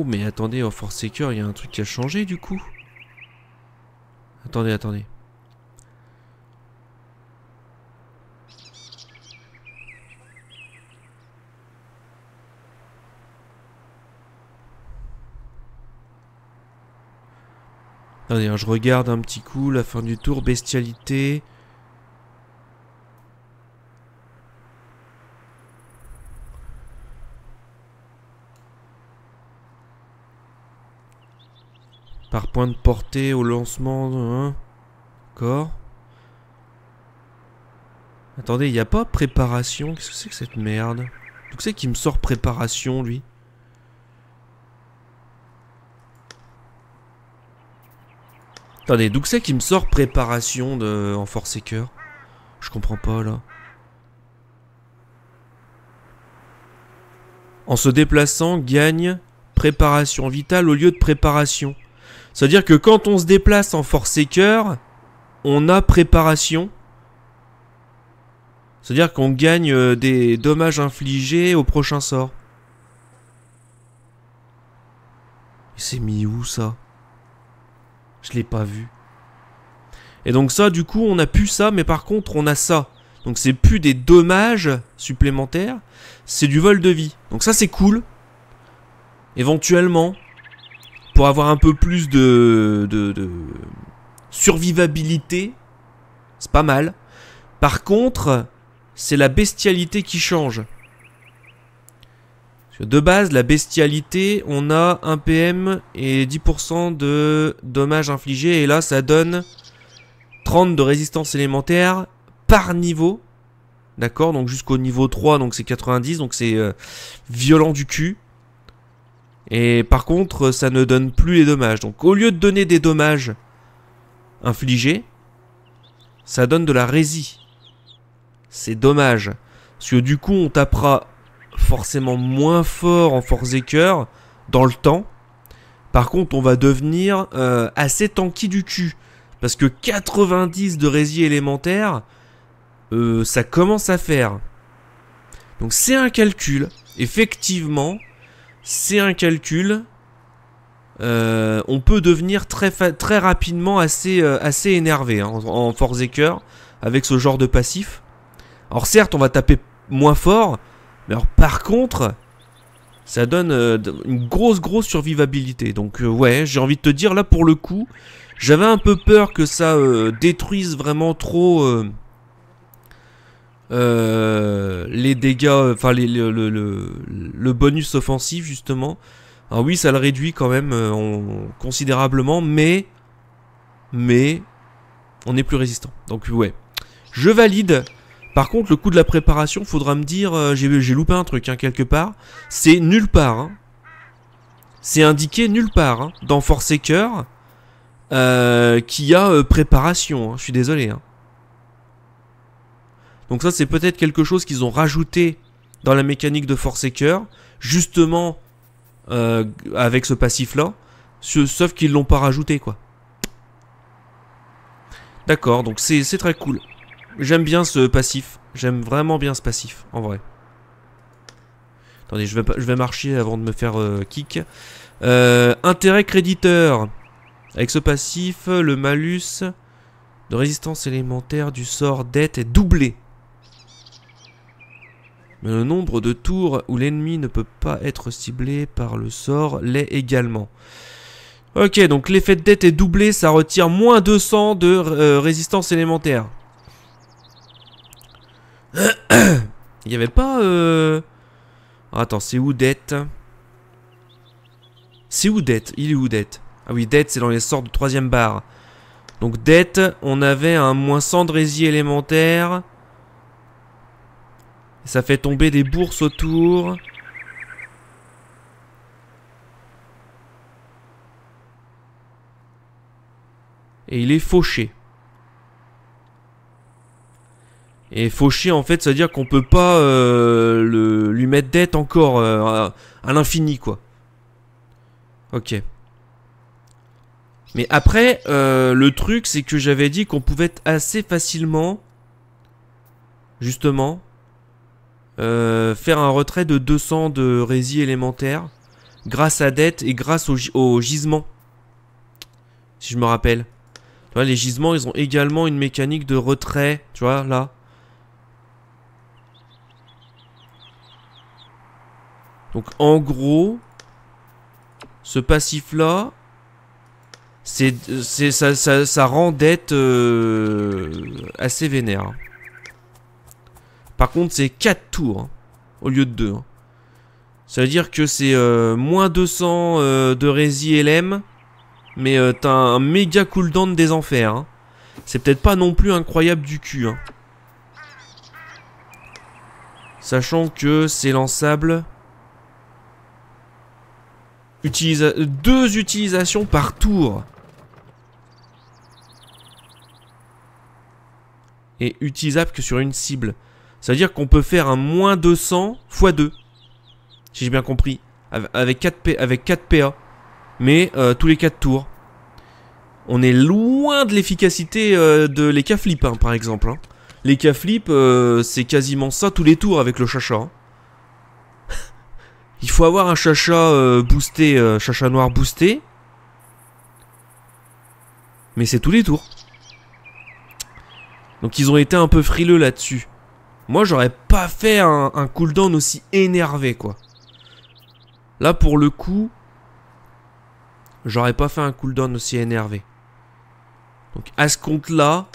Oh, mais attendez, en Force cœur il y a un truc qui a changé du coup. Attendez, attendez. Attendez, hein, je regarde un petit coup la fin du tour. Bestialité. point de portée au lancement. Hein D'accord. Attendez, il n'y a pas préparation. Qu'est-ce que c'est que cette merde D'où c'est qui me sort préparation, lui Attendez, d'où c'est qui me sort préparation de... en Force et Cœur Je comprends pas, là. En se déplaçant, gagne préparation vitale au lieu de préparation. C'est-à-dire que quand on se déplace en Force cœur, on a préparation. C'est-à-dire qu'on gagne euh, des dommages infligés au prochain sort. C'est mis où ça Je l'ai pas vu. Et donc ça, du coup, on a plus ça, mais par contre, on a ça. Donc c'est plus des dommages supplémentaires, c'est du vol de vie. Donc ça, c'est cool. Éventuellement, pour avoir un peu plus de, survivabilité, c'est pas mal. Par contre, c'est la bestialité qui change. de base, la bestialité, on a 1 PM et 10% de dommages infligés. Et là, ça donne 30 de résistance élémentaire par niveau. D'accord Donc jusqu'au niveau 3, donc c'est 90. Donc c'est euh, violent du cul. Et par contre, ça ne donne plus les dommages. Donc au lieu de donner des dommages infligés, ça donne de la résie. C'est dommage. Parce que du coup, on tapera forcément moins fort en force et cœur dans le temps. Par contre, on va devenir euh, assez tanky du cul. Parce que 90 de résie élémentaire, euh, ça commence à faire. Donc c'est un calcul, effectivement, c'est un calcul. Euh, on peut devenir très, très rapidement assez, euh, assez énervé hein, en en, et cœur avec ce genre de passif. Alors certes, on va taper moins fort, mais par contre, ça donne euh, une grosse grosse survivabilité. Donc ouais, j'ai envie de te dire là pour le coup, j'avais un peu peur que ça détruise vraiment trop euh, les dégâts, euh, enfin le, bonus offensif justement. Alors oui, ça le réduit quand même euh, considérablement, mais mais on est plus résistant. Donc ouais, je valide. Par contre, le coût de la préparation, faudra me dire, j'ai loupé un truc hein, quelque part. C'est nulle part. Hein. C'est indiqué nulle part hein, dans Forsaker euh, qu'il y a préparation. Je suis désolé. Donc ça c'est peut-être quelque chose qu'ils ont rajouté dans la mécanique de Force et cœur. justement euh, avec ce passif-là, sauf qu'ils l'ont pas rajouté quoi. D'accord, donc c'est très cool. J'aime bien ce passif. J'aime vraiment bien ce passif, en vrai. Attendez, je vais, je vais marcher avant de me faire euh, kick. Euh, intérêt créditeur. Avec ce passif, le malus de résistance élémentaire du sort dette est doublé mais le nombre de tours où l'ennemi ne peut pas être ciblé par le sort l'est également. Ok, donc l'effet de dette est doublé, ça retire moins 200 de euh, résistance élémentaire. <coughs> Il n'y avait pas... Euh... Ah, attends, c'est où dette C'est où dette Il est où dette Ah oui, dette, c'est dans les sorts de troisième barre. Donc dette, on avait un moins 100 de résistance élémentaire. Ça fait tomber des bourses autour. Et il est fauché. Et fauché, en fait, ça veut dire qu'on peut pas euh, le, lui mettre dette encore euh, à, l'infini, quoi. Ok. Mais après, euh, le truc, c'est que j'avais dit qu'on pouvait assez facilement, justement, euh, faire un retrait de 200 de rési élémentaire grâce à dette et grâce aux gisements. Si je me rappelle. les gisements, ils ont également une mécanique de retrait. Tu vois, là. Donc, en gros, ce passif-là, c'est, ça, ça, ça, rend dette euh, assez vénère. Par contre, c'est 4 tours hein, au lieu de 2. cest hein. Ça veut dire que c'est euh, moins 200 euh, de Rési LM, mais euh, t'as un méga cooldown des enfers. Hein. C'est peut-être pas non plus incroyable du cul. Sachant que c'est lançable... utilise deux utilisations par tour. Et utilisable que sur une cible. C'est à dire qu'on peut faire un moins 200 x 2. Si j'ai bien compris. Avec 4, P, avec 4 PA. Mais euh, tous les 4 tours. On est loin de l'efficacité euh, de l'Ecaflip flip, hein, par exemple. Hein. flip, euh, c'est quasiment ça tous les tours avec le chacha. Hein. Il faut avoir un chacha boosté, chacha noir boosté. Mais c'est tous les tours. Donc ils ont été un peu frileux là-dessus. Moi, j'aurais pas fait un, cooldown aussi énervé, quoi. Là, pour le coup, j'aurais pas fait un cooldown aussi énervé. Donc, à ce compte-là,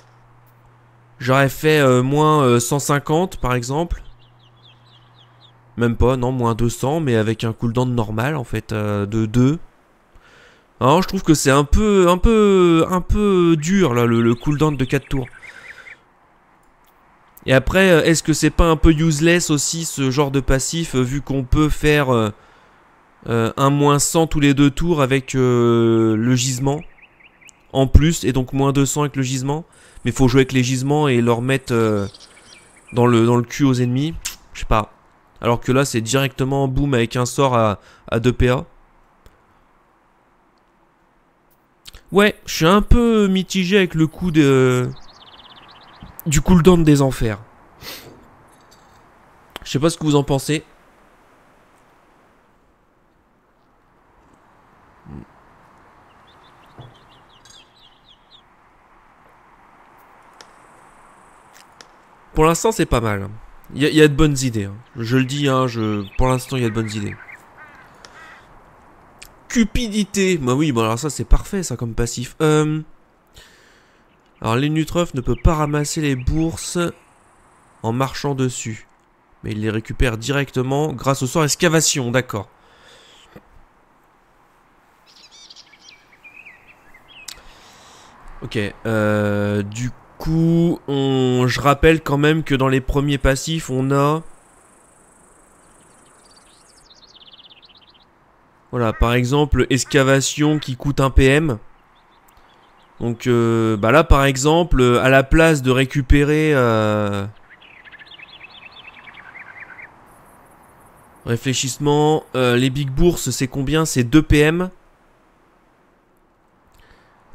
j'aurais fait euh, moins 150, euh, par exemple. Même pas, non, moins 200, mais avec un cooldown normal, en fait, euh, de 2. Alors, je trouve que c'est un peu, un peu, un peu dur, là, le, le cooldown de 4 tours. Et après, euh, est-ce que c'est pas un peu useless aussi ce genre de passif euh, vu qu'on peut faire euh, un moins 100 tous les deux tours avec le gisement en plus et donc moins 200 avec le gisement Mais faut jouer avec les gisements et leur mettre dans, le, dans le cul aux ennemis. Je sais pas. Alors que là, c'est directement boom avec un sort à, à 2 PA. Ouais, je suis un peu mitigé avec le coup de du cooldown des enfers. Je sais pas ce que vous en pensez. Pour l'instant, c'est pas mal. Il y, a de bonnes idées. Hein. Je le dis, hein, je... pour l'instant, il y a de bonnes idées. Cupidité. Bah oui, bon bah alors ça, c'est parfait, ça, comme passif. Euh... Alors l'inutreuf ne peut pas ramasser les bourses en marchant dessus. Mais il les récupère directement grâce au sort excavation, d'accord. Ok, euh, du coup, je rappelle quand même que dans les premiers passifs, on a... Voilà, par exemple, excavation qui coûte un PM. Donc euh, bah là par exemple, euh, à la place de récupérer... Euh... Réfléchissement, euh, les big bourses c'est combien C'est 2 PM.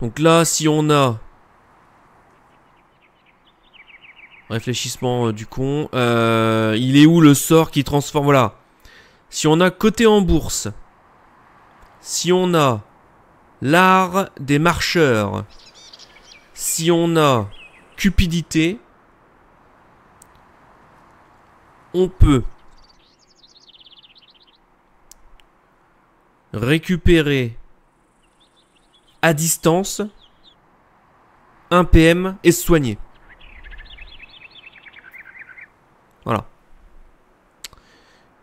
Donc là si on a... Réfléchissement du con. il est où le sort qui transforme Voilà. Si on a côté en bourse. Si on a L'art des marcheurs. Si on a cupidité, on peut récupérer à distance un PM et se soigner. Voilà.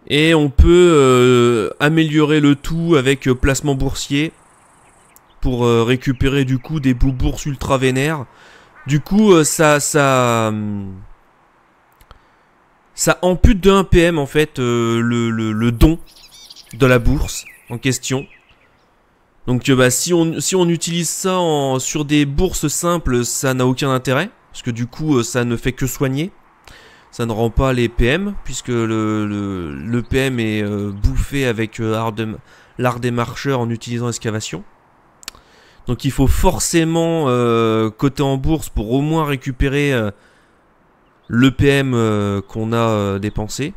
Et on peut euh, améliorer le tout avec euh, placement boursier pour euh, récupérer du coup des bourses ultra vénères. Du coup, euh, ça, ça, hum, ça ampute de 1 PM en fait euh, le, don de la bourse en question. Donc bah, si, on, si on utilise ça sur des bourses simples, ça n'a aucun intérêt. Parce que du coup, ça ne fait que soigner. Ça ne rend pas les PM, puisque le, le PM est bouffé avec l'art des marcheurs en utilisant excavation. Donc il faut forcément euh, coter en bourse pour au moins récupérer euh, le PM euh, qu'on a dépensé.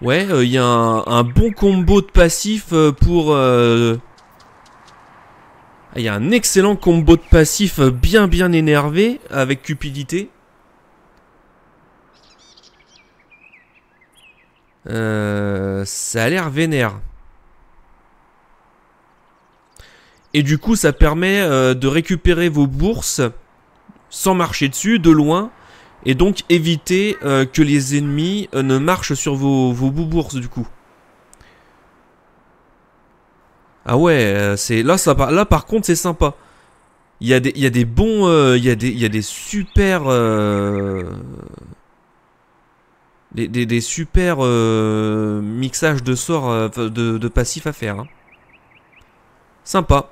Ouais, il y a un, bon combo de passif pour... Il y a un excellent combo de passif bien bien énervé avec cupidité. Euh, ça a l'air vénère. Et du coup, ça permet euh, de récupérer vos bourses sans marcher dessus, de loin, et donc éviter euh, que les ennemis ne marchent sur vos, vos bourses du coup. Ah ouais, c'est là, ça, là par contre c'est sympa. Il y, a des, il y a des bons... il, y a des, il y a des super des, des, super euh, mixages de sorts, euh, de, de, passifs à faire. Hein. Sympa.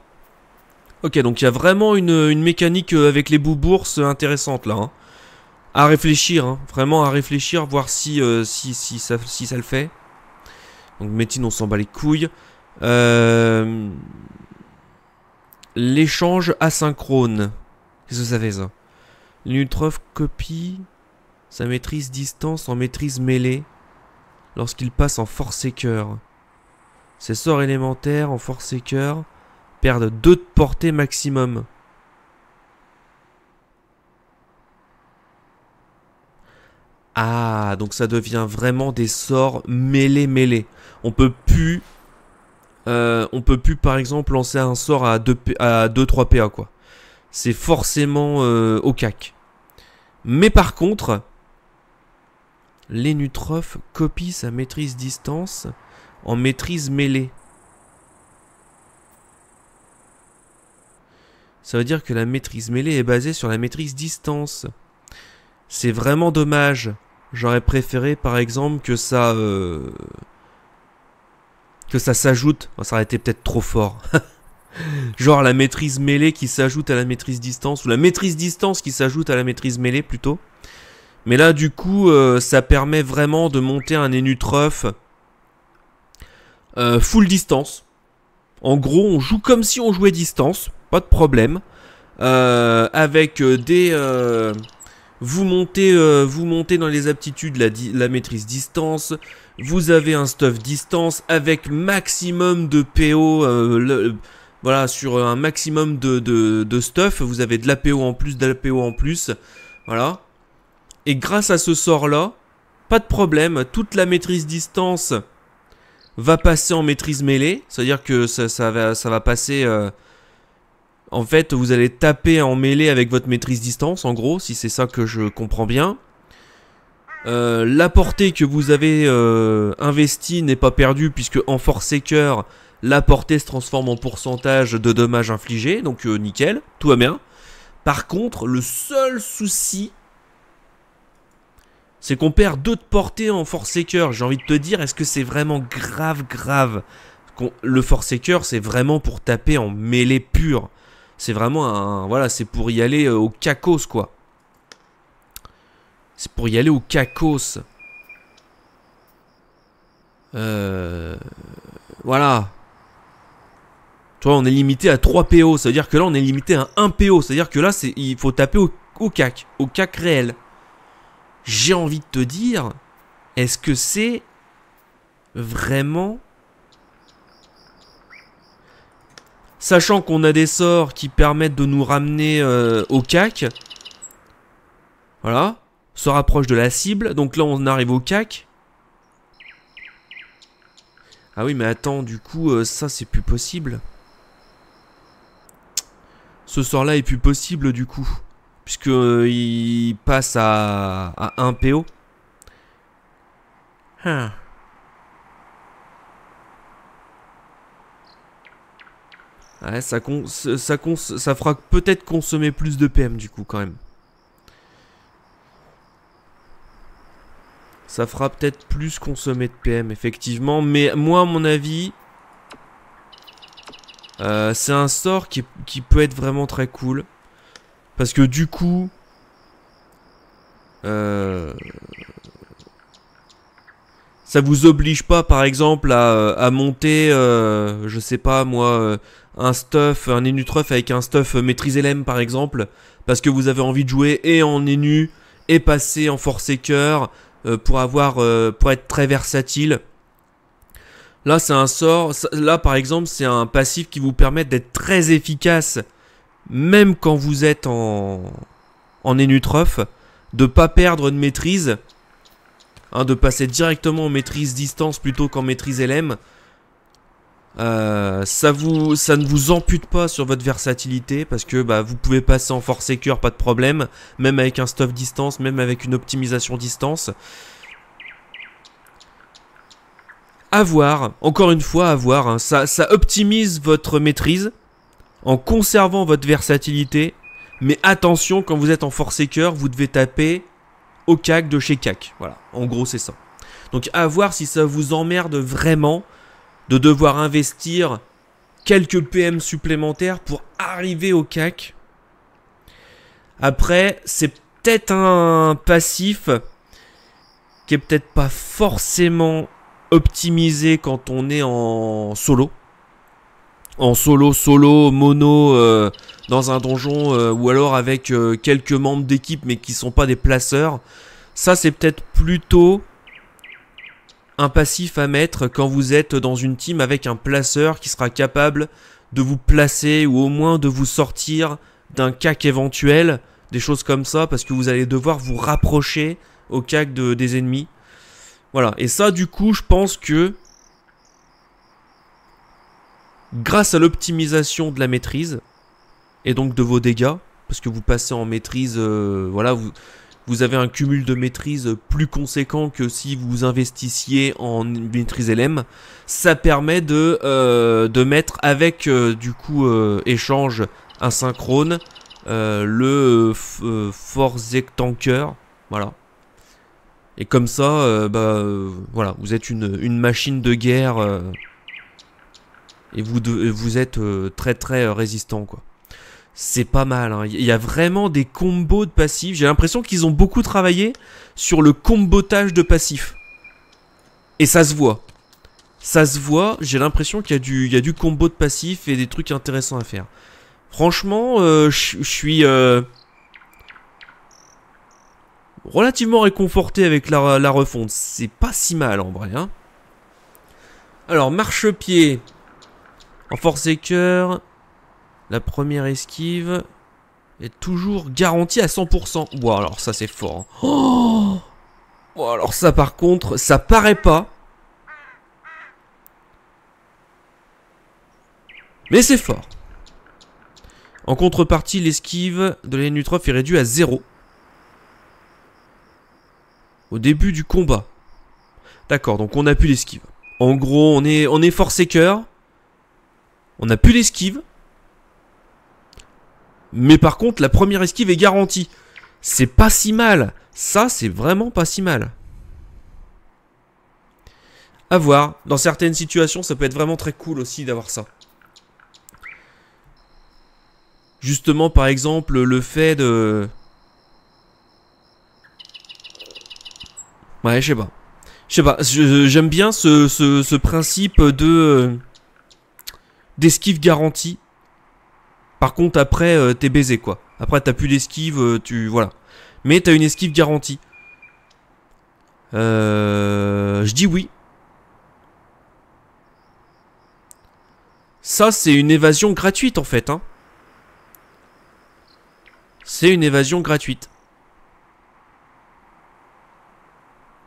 Ok, donc il y a vraiment une, une, mécanique euh, avec les boubourses intéressante là. Hein. À réfléchir, hein. vraiment à réfléchir, voir si, si, si, ça, si ça le fait. Donc Métine, on s'en bat les couilles. Euh... L'échange asynchrone. Qu'est-ce que ça fait ça copie sa maîtrise distance en maîtrise mêlée lorsqu'il passe en force et cœur. Ses sorts élémentaires en force et cœur perdent 2 de portée maximum. Ah, donc ça devient vraiment des sorts mêlés-mêlés. On peut plus... Euh, on peut plus, par exemple, lancer un sort à 2-3 PA, quoi. C'est forcément euh, au cac. Mais par contre, L'énutroph copie sa maîtrise distance en maîtrise mêlée. Ça veut dire que la maîtrise mêlée est basée sur la maîtrise distance. C'est vraiment dommage. J'aurais préféré par exemple que ça... Euh, que ça s'ajoute. ça aurait été peut-être trop fort. <laughs> Genre la maîtrise mêlée qui s'ajoute à la maîtrise distance, ou la maîtrise distance qui s'ajoute à la maîtrise mêlée plutôt. Mais là, du coup, euh, ça permet vraiment de monter un énutreuf euh, full distance. En gros, on joue comme si on jouait distance, pas de problème. Euh, avec euh, des... vous, montez, vous montez dans les aptitudes la, maîtrise distance. Vous avez un stuff distance avec maximum de PO. voilà, sur un maximum de, de, stuff. Vous avez de la PO en plus, de PO en plus. Voilà. Et grâce à ce sort-là, pas de problème, toute la maîtrise distance va passer en maîtrise mêlée. C'est-à-dire que ça, va, ça va passer... Euh, en fait, vous allez taper en mêlée avec votre maîtrise distance, en gros, si c'est ça que je comprends bien. Euh, la portée que vous avez euh, investie n'est pas perdue, puisque en force cœur, la portée se transforme en pourcentage de dommages infligés, donc nickel, tout va bien. Par contre, le seul souci, c'est qu'on perd deux de portée en cœur. J'ai envie de te dire, est-ce que c'est vraiment grave, grave Le force cœur, c'est vraiment pour taper en mêlée pure. C'est vraiment un... Voilà, c'est pour y aller euh, au cacos, quoi. C'est pour y aller au cacos. Euh... Voilà. Tu vois, on est limité à 3 PO. Ça veut dire que là, on est limité à 1 PO. cest à dire que là, il faut taper au, au cac. Au cac réel j'ai envie de te dire, est-ce que c'est vraiment... Sachant qu'on a des sorts qui permettent de nous ramener euh, au cac. Voilà. Se rapproche de la cible. Donc là, on arrive au cac. Ah oui, mais attends, du coup, euh, ça, c'est plus possible. Ce sort-là est plus possible, du coup puisqu'il euh, passe à, à 1 PO. Hein. Ouais, ça, ça, ça fera peut-être consommer plus de PM du coup quand même. Ça fera peut-être plus consommer de PM effectivement, mais moi à mon avis, euh, c'est un sort qui peut être vraiment très cool. Parce que du coup... Euh, ça vous oblige pas, par exemple, à, euh, à monter, euh, je sais pas moi, euh, un stuff, un enu avec un stuff maîtrisé l'M par exemple, parce que vous avez envie de jouer et en enu et passer en Force euh, pour avoir, pour être très versatile. Là, c'est un sort. Là, par exemple, c'est un passif qui vous permet d'être très efficace même quand vous êtes en, en de de pas perdre de maîtrise, hein, de passer directement en maîtrise distance plutôt qu'en maîtrise LM. Euh, ça, vous, ça ne vous ampute pas sur votre versatilité parce que bah, vous pouvez passer en force et cœur, pas de problème, même avec un stuff distance, même avec une optimisation distance. Avoir, encore une fois, avoir, hein, ça, ça optimise votre maîtrise, en conservant votre versatilité. Mais attention, quand vous êtes en force cœur, vous devez taper au CAC de chez CAC. Voilà, en gros c'est ça. Donc à voir si ça vous emmerde vraiment de devoir investir quelques PM supplémentaires pour arriver au CAC. Après, c'est peut-être un passif qui est peut-être pas forcément optimisé quand on est en solo en solo, solo, mono, euh, dans un donjon, euh, ou alors avec euh, quelques membres d'équipe mais qui sont pas des placeurs. Ça, c'est peut-être plutôt un passif à mettre quand vous êtes dans une team avec un placeur qui sera capable de vous placer ou au moins de vous sortir d'un cac éventuel, des choses comme ça, parce que vous allez devoir vous rapprocher au cac des ennemis. Voilà, et ça du coup je pense que grâce à l'optimisation de la maîtrise et donc de vos dégâts, parce que vous passez en maîtrise, euh, voilà, vous, vous avez un cumul de maîtrise plus conséquent que si vous investissiez en maîtrise LM. Ça permet de, euh, de mettre avec euh, du coup échange asynchrone le Force Tanker. Voilà. Et comme ça, bah, voilà, vous êtes une, une machine de guerre et vous, êtes euh, très très euh, résistant quoi. C'est pas mal, hein. il y a vraiment des combos de passifs. J'ai l'impression qu'ils ont beaucoup travaillé sur le combotage de passifs. Et ça se voit. Ça se voit, j'ai l'impression qu'il y, a du, combo de passifs et des trucs intéressants à faire. Franchement, euh, je suis relativement réconforté avec la, refonte. C'est pas si mal en vrai. Hein. Alors, marche marchepied, en force et la première esquive est toujours garantie à 100%. Bon, alors ça c'est fort. Hein. Oh alors ça par contre, ça paraît pas. Mais c'est fort. En contrepartie, l'esquive de l'ENUTROF est réduite à 0. Au début du combat. D'accord, donc on a plus l'esquive. En gros, on est, on est forcé on n'a plus d'esquive. Mais par contre, la première esquive est garantie. C'est pas si mal. Ça, c'est vraiment pas si mal. À voir. Dans certaines situations, ça peut être vraiment très cool aussi d'avoir ça. Justement, par exemple, le fait de... Ouais, je sais pas. Je sais pas, j'aime bien ce, ce, principe de... Euh, d'esquive garantie. Par contre, après, euh, t'es baisé, quoi. Après, t'as plus d'esquive, euh, tu... Voilà. Mais t'as une esquive garantie. Euh... Je dis oui. Ça, c'est une évasion gratuite, en fait, hein. C'est une évasion gratuite.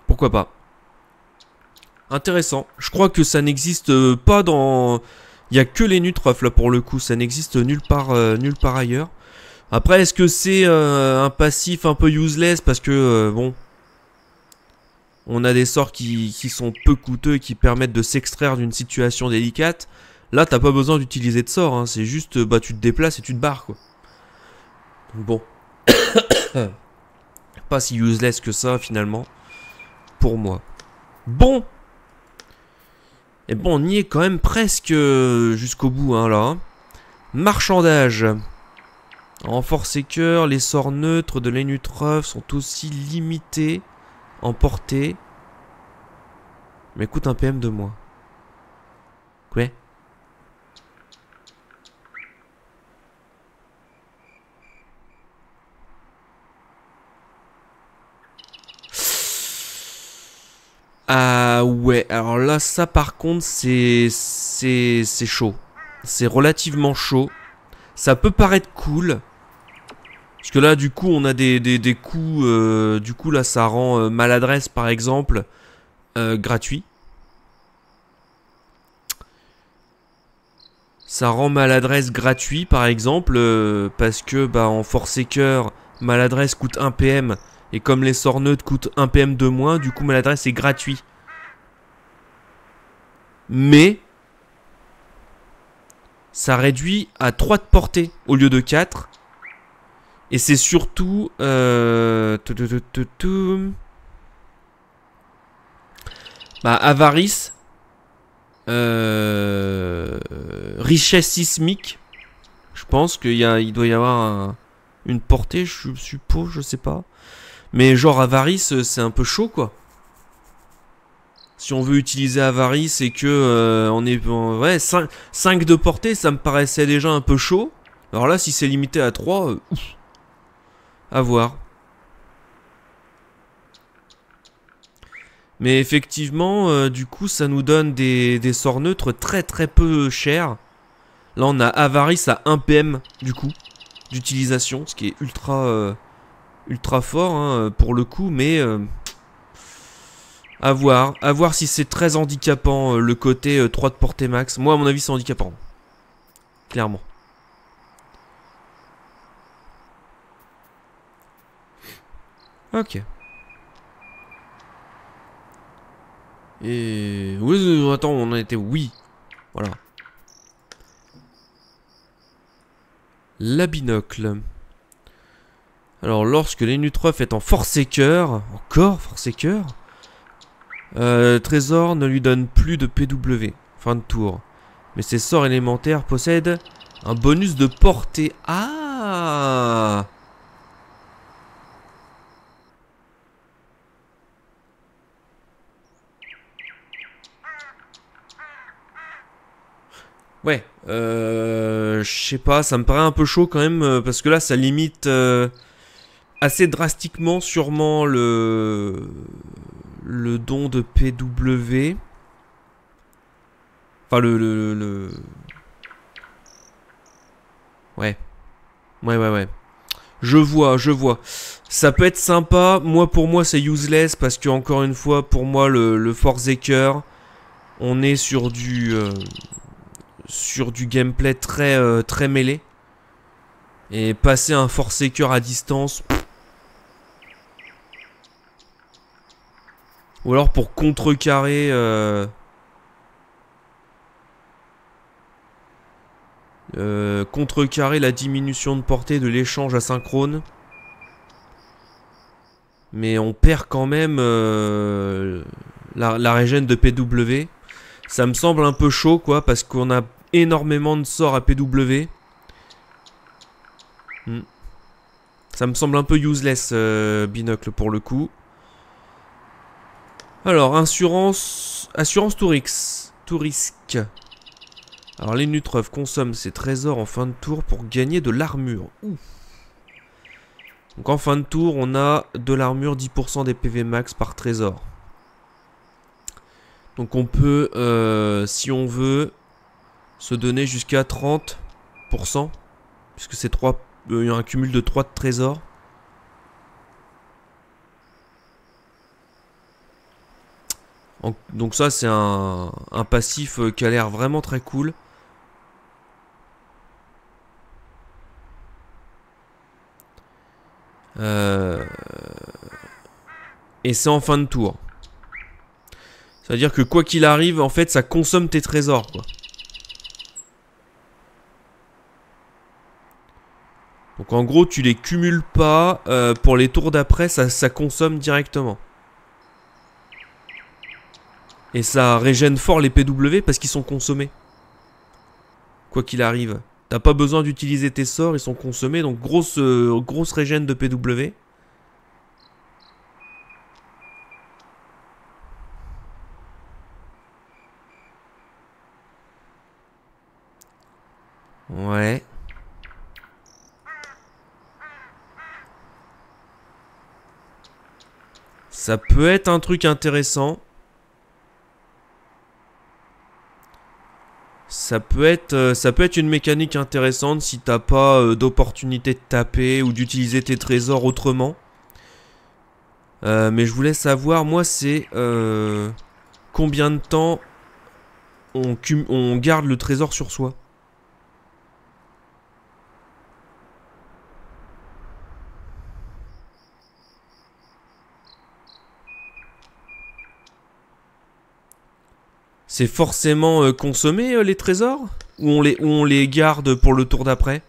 Pourquoi pas Intéressant. Je crois que ça n'existe euh, pas dans... Il n'y a que les nutreufs là pour le coup, ça n'existe nulle part, euh, nulle part ailleurs. Après, est-ce que c'est euh, un passif un peu useless parce que, euh, bon, on a des sorts qui, qui, sont peu coûteux et qui permettent de s'extraire d'une situation délicate. Là, t'as pas besoin d'utiliser de sort, hein. c'est juste, bah, tu te déplaces et tu te barres, quoi. bon. <coughs> pas si useless que ça, finalement, pour moi. Bon, et eh bon, on y est quand même presque euh, jusqu'au bout, hein, là. Marchandage. En et cœur, les sorts neutres de l'énutreuf sont aussi limités en portée. Mais écoute, un PM de moins. Quoi Ah ouais, alors là, ça par contre, c'est c'est chaud. C'est relativement chaud. Ça peut paraître cool. Parce que là, du coup, on a des, des, coups... Euh, du coup, là, ça rend euh, maladresse, par exemple, euh, gratuit. Ça rend maladresse gratuit, par exemple, parce que, bah, en force cœur, maladresse coûte 1 PM. Et comme les sorts coûtent 1 PM de moins, du coup maladresse est gratuit. Mais ça réduit à 3 de portée au lieu de 4. Et c'est surtout... Euh, bah, avarice, euh, richesse sismique. Je pense qu'il doit y avoir une portée, je suppose, je sais pas. Mais genre Avarice, euh, c'est un peu chaud quoi. Si on veut utiliser Avarice et que euh, on est... ouais, 5, de portée, ça me paraissait déjà un peu chaud. Alors là, si c'est limité à 3, euh, À voir. Mais effectivement, du coup, ça nous donne des, des sorts neutres très très peu chers. Là, on a Avarice à 1 PM, du coup, d'utilisation, ce qui est ultra ultra fort hein, pour le coup, mais euh, à voir. À voir si c'est très handicapant euh, le côté 3 euh, de portée max. Moi, à mon avis, c'est handicapant. Clairement. Ok. Et... Oui, attends, on en était... Oui. Voilà. La binocle. Alors, lorsque l'Enutrof est en force coeur, encore cœur euh, Trésor ne lui donne plus de PW, fin de tour. Mais ses sorts élémentaires possèdent un bonus de portée. Ah Ouais, euh, je sais pas, ça me paraît un peu chaud quand même, euh, parce que là, ça limite... Euh, assez drastiquement sûrement le, le don de PW. Enfin le... le, Ouais. Ouais, ouais, ouais. Je vois, je vois. Ça peut être sympa. Moi, pour moi, c'est useless parce que, encore une fois, pour moi, le, le Forzaker, on est sur du. Euh, sur du gameplay très, euh, très mêlé. Et passer un Force Forsaker à distance, Ou alors pour contrecarrer... Euh, euh, contrecarrer la diminution de portée de l'échange asynchrone. Mais on perd quand même euh, la, régène de PW. Ça me semble un peu chaud quoi parce qu'on a énormément de sorts à PW. Hmm. Ça me semble un peu useless binocle pour le coup. Alors, assurance... Assurance Tourisque. Alors, les Nutreuf consomment ces trésors en fin de tour pour gagner de l'armure. Donc, en fin de tour, on a de l'armure 10% des PV max par trésor. Donc, on peut, euh, si on veut, se donner jusqu'à 30%. Puisque c'est trois, euh, un cumul de 3 de trésors. Donc ça c'est un, passif euh, qui a l'air vraiment très cool. Euh, et c'est en fin de tour. C'est-à-dire que quoi qu'il arrive, en fait, ça consomme tes trésors, Donc en gros, tu les cumules pas. Euh, pour les tours d'après, ça consomme directement. Et ça régène fort les PW parce qu'ils sont consommés. Quoi qu'il arrive. T'as pas besoin d'utiliser tes sorts, ils sont consommés, donc grosse, euh, grosse régène de PW. Ouais. Ça peut être un truc intéressant. ça peut être, euh, ça peut être une mécanique intéressante si t'as pas euh, d'opportunité de taper ou d'utiliser tes trésors autrement. Euh, mais je voulais savoir, moi, c'est combien de temps on garde le trésor sur soi. c'est forcément euh, consommer euh, les trésors ou on les, on les garde pour le tour d'après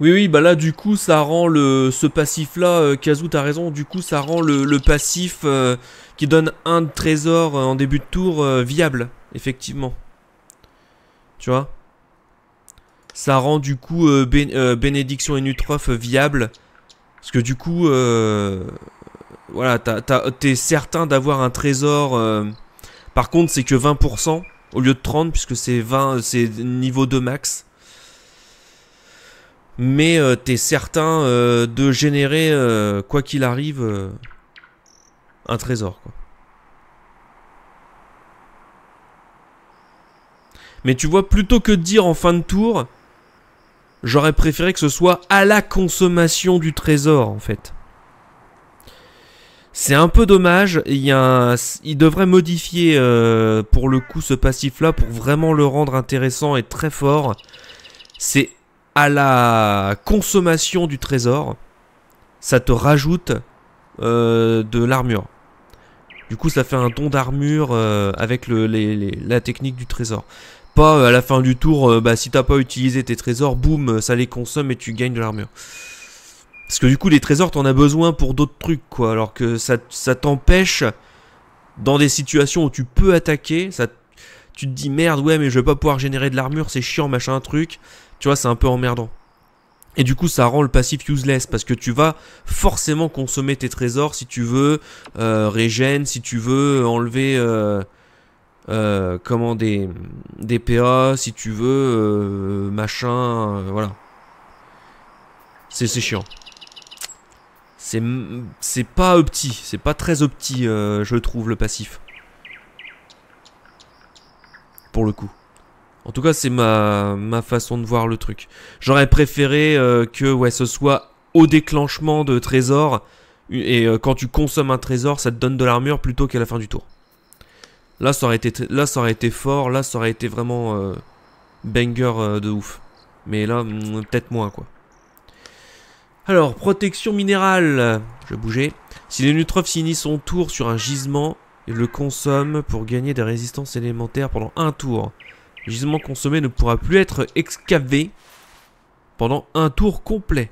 Oui, oui, bah là, du coup, ça rend le ce passif-là, euh, t'as raison, du coup, ça rend le, le passif euh, qui donne un trésor en début de tour viable, effectivement. Tu vois Ça rend, du coup, Bénédiction et Nutroph viable parce que du coup, euh, voilà, t'es certain d'avoir un trésor. Euh. par contre, c'est que 20% au lieu de 30, puisque c'est 20, c'est niveau 2 max. Mais euh, t'es certain euh, de générer, quoi qu'il arrive, un trésor. Quoi. Mais tu vois, plutôt que de dire en fin de tour, J'aurais préféré que ce soit à la consommation du trésor, en fait. C'est un peu dommage, il, y il devrait modifier euh, pour le coup ce passif-là pour vraiment le rendre intéressant et très fort. C'est à la consommation du trésor, ça te rajoute euh, de l'armure. Du coup, ça fait un don d'armure euh, avec la technique du trésor. Euh, à la fin du tour, euh, bah, si t'as pas utilisé tes trésors, boum, euh, ça les consomme et tu gagnes de l'armure. Parce que du coup, les trésors, t'en as besoin pour d'autres trucs, quoi. Alors que ça, ça t'empêche, dans des situations où tu peux attaquer, ça, tu te dis merde, ouais, mais je vais pas pouvoir générer de l'armure, c'est chiant, machin, truc. Tu vois, c'est un peu emmerdant. Et du coup, ça rend le passif useless parce que tu vas forcément consommer tes trésors si tu veux euh, si tu veux enlever. Euh, comment des, PA, si tu veux, euh, machin, euh, voilà. C'est chiant. C'est pas opti, c'est pas très opti, je trouve, le passif. Pour le coup. En tout cas, c'est ma, ma, façon de voir le truc. J'aurais préféré que ouais, ce soit au déclenchement de trésor. Et quand tu consommes un trésor, ça te donne de l'armure plutôt qu'à la fin du tour. Là, ça aurait été, là, ça aurait été fort. Là, ça aurait été vraiment euh, banger euh, de ouf. Mais là, mm, peut-être moins, quoi. Alors, protection minérale. Je vais bouger. Si les nutrophes finissent son tour sur un gisement, il le consomme pour gagner des résistances élémentaires pendant un tour. Le gisement consommé ne pourra plus être excavé pendant un tour complet.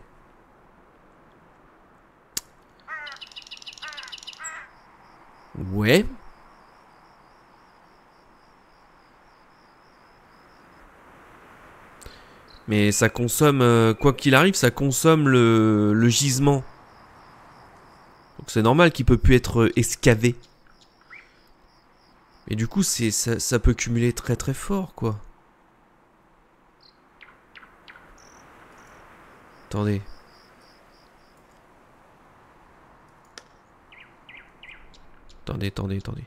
Ouais. Mais ça consomme, euh, quoi qu'il arrive, ça consomme le, gisement. Donc c'est normal qu'il peut plus être excavé. Euh, Et du coup, c'est ça, ça peut cumuler très très fort, quoi. Attendez. Attendez, attendez, attendez.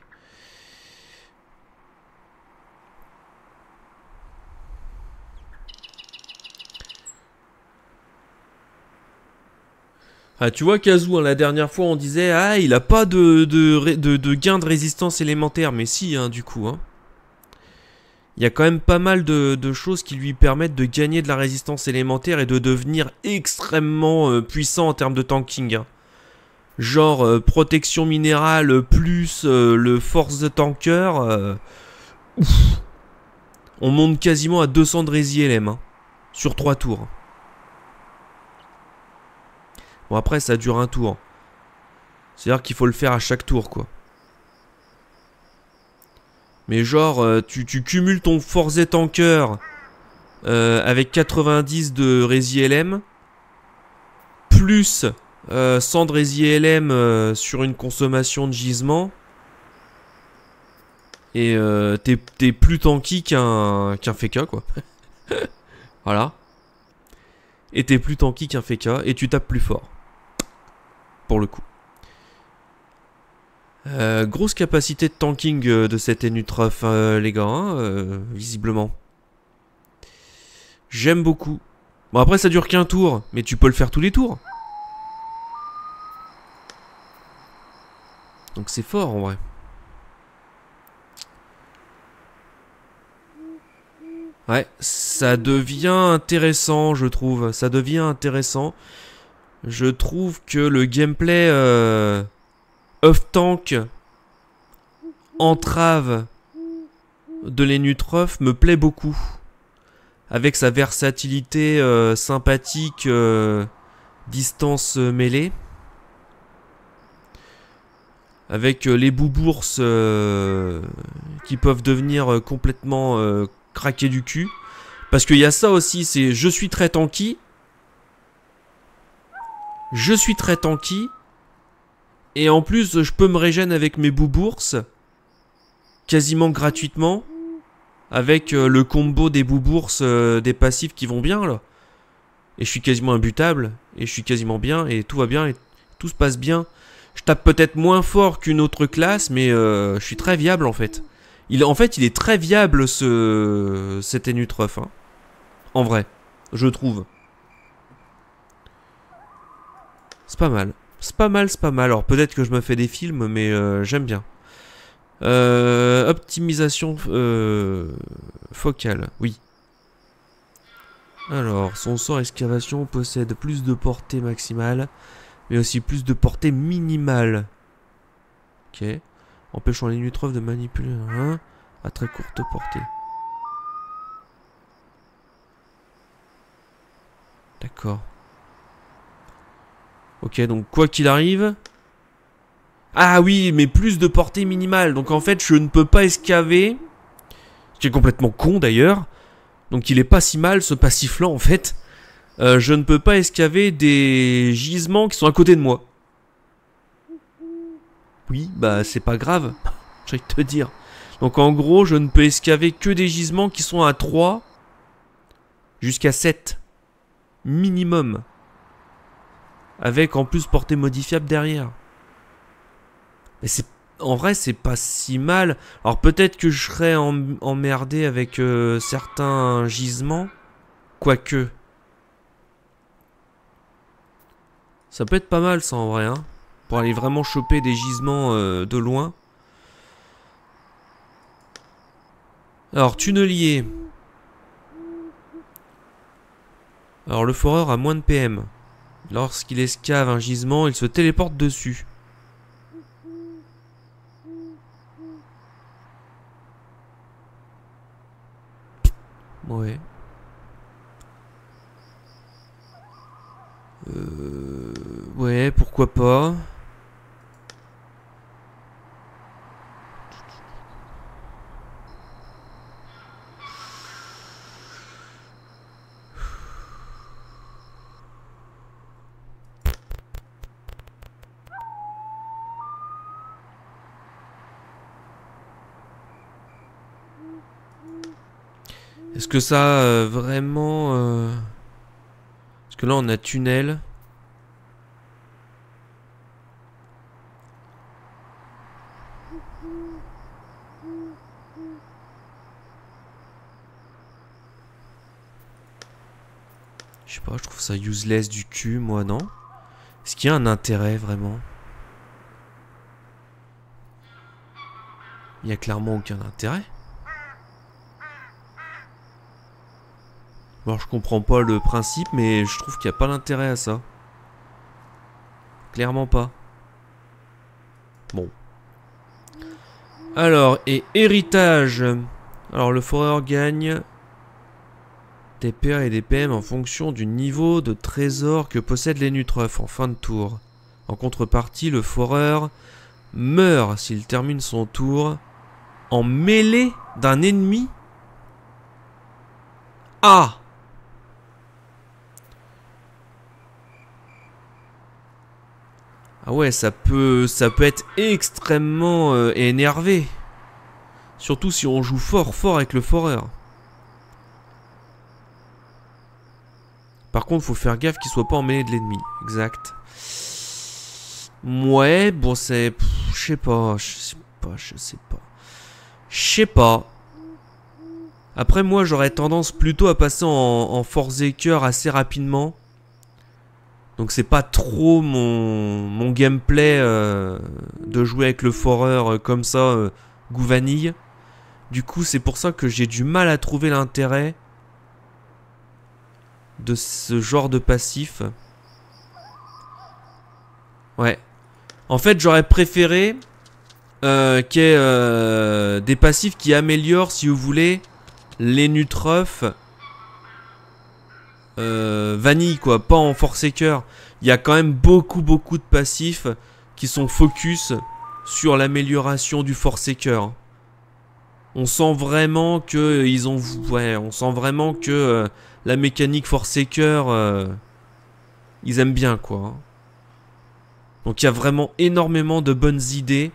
Ah, tu vois, Kazoo, hein, la dernière fois, on disait Ah, il a pas de, de, gain de résistance élémentaire. Mais si, hein, du coup. Hein. Il y a quand même pas mal de, choses qui lui permettent de gagner de la résistance élémentaire et de devenir extrêmement euh, puissant en termes de tanking. Genre euh, protection minérale plus euh, le force de tanker. On monte quasiment à 200 de rési LM sur 3 tours. Bon, après, ça dure un tour. C'est-à-dire qu'il faut le faire à chaque tour, quoi. Mais genre, euh, tu, cumules ton forzet Tanker euh, avec 90 de Rési LM, plus 100 euh, de Rési LM sur une consommation de gisement, et t'es plus tanky qu'un qu'un FK, quoi. <laughs> voilà. Et t'es plus tanky qu'un Feka et tu tapes plus fort le coup. Euh, grosse capacité de tanking euh, de cet Enutrof, les gars, hein, euh, visiblement. J'aime beaucoup. Bon, après, ça dure qu'un tour, mais tu peux le faire tous les tours. Donc c'est fort, en vrai. Ouais, ça devient intéressant, je trouve. Ça devient intéressant. Je trouve que le gameplay euh, off tank entrave de l'énutrof me plaît beaucoup. Avec sa versatilité euh, sympathique, euh, distance mêlée. Avec les boubourses qui peuvent devenir complètement craqués du cul. Parce qu'il y a ça aussi, c'est je suis très tanky, je suis très tanky, et en plus je peux me régénérer avec mes boubourses quasiment gratuitement, avec euh, le combo des boubourses euh, des passifs qui vont bien là. Et je suis quasiment imbutable, et je suis quasiment bien, et tout va bien, et tout se passe bien. Je tape peut-être moins fort qu'une autre classe, mais euh, je suis très viable en fait. Il, en fait, il est très viable ce, cet Enutrof hein. en vrai, je trouve. C'est pas mal. C'est pas mal, c'est pas mal. Alors peut-être que je me fais des films, mais euh, j'aime bien. Euh, optimisation euh, focale, oui. Alors, son sort excavation possède plus de portée maximale, mais aussi plus de portée minimale. Ok. Empêchant les nutrophes de manipuler à très courte portée. D'accord. Ok, donc quoi qu'il arrive... Ah oui, mais plus de portée minimale. Donc en fait, je ne peux pas escaver. Ce qui est complètement con d'ailleurs. Donc il est pas si mal ce passif-là en fait. Euh, je ne peux pas escaver des gisements qui sont à côté de moi. Oui, bah c'est pas grave. <laughs> J'ai te dire. Donc en gros, je ne peux escaver que des gisements qui sont à 3 jusqu'à 7 minimum avec en plus portée modifiable derrière. Mais c'est en vrai, c'est pas si mal. Alors peut-être que je serais emmerdé avec euh, certains gisements, quoique. Ça peut être pas mal ça en vrai, hein, pour aller vraiment choper des gisements euh, de loin. Alors, tunnelier. Alors, le foreur a moins de PM. Lorsqu'il escave un gisement, il se téléporte dessus. Ouais. Euh... Ouais, pourquoi pas. Est-ce que ça euh, vraiment... Euh, est-ce que là on a tunnel. Je sais pas, je trouve ça useless du cul, moi, non Est-ce qu'il y a un intérêt, vraiment Il y a clairement aucun intérêt. Alors je comprends pas le principe, mais je trouve qu'il n'y a pas d'intérêt à ça. Clairement pas. Bon. Alors, et héritage. Alors le foreur gagne des PA et des PM en fonction du niveau de trésor que possèdent les nutreufs en fin de tour. En contrepartie, le foreur meurt s'il termine son tour en mêlée d'un ennemi. Ah Ah ouais, ça peut, ça peut être extrêmement euh, énervé. Surtout si on joue fort, fort avec le foreur. Par contre, faut faire gaffe qu'il soit pas emmené de l'ennemi. Exact. Ouais, bon, c'est... Je sais pas, je sais pas, je sais pas. Je sais pas. Après, moi, j'aurais tendance plutôt à passer en, en force et assez rapidement. Donc c'est pas trop mon, mon gameplay euh, de jouer avec le foreur euh, comme ça, euh, Gouvanille. Du coup c'est pour ça que j'ai du mal à trouver l'intérêt de ce genre de passif. Ouais. En fait j'aurais préféré qu'il y ait des passifs qui améliorent si vous voulez les nutrefs euh, vanille, quoi, pas en force coeur Il y a quand même beaucoup, beaucoup de passifs qui sont focus sur l'amélioration du forsaker. On sent vraiment que ils ont, ouais, on sent vraiment que euh, la mécanique et euh, ils aiment bien, quoi. Hein. Donc il y a vraiment énormément de bonnes idées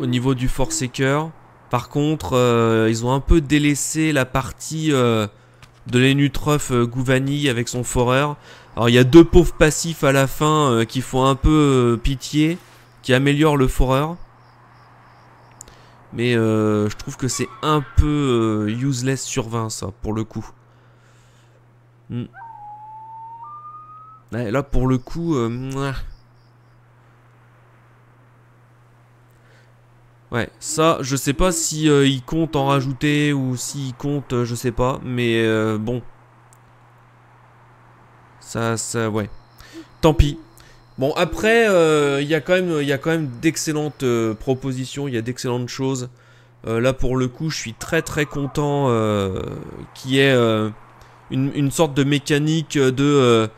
au niveau du force Cœur. Par contre, euh, ils ont un peu délaissé la partie euh, de l'Enutruff euh, Gouvani avec son foreur. Alors il y a deux pauvres passifs à la fin qui font un peu pitié, qui améliorent le foreur. Mais je trouve que c'est un peu useless sur 20 ça, pour le coup. Hmm. Là pour le coup... Ouais, ça, je sais pas si euh, il compte en rajouter ou s'il si compte, euh, je sais pas, mais euh, bon. Ça, ça, ouais. Tant pis. Bon, après, il y a quand même, quand même d'excellentes propositions, il y a d'excellentes choses. là, pour le coup, je suis très très content qu'il y ait une, sorte de mécanique de,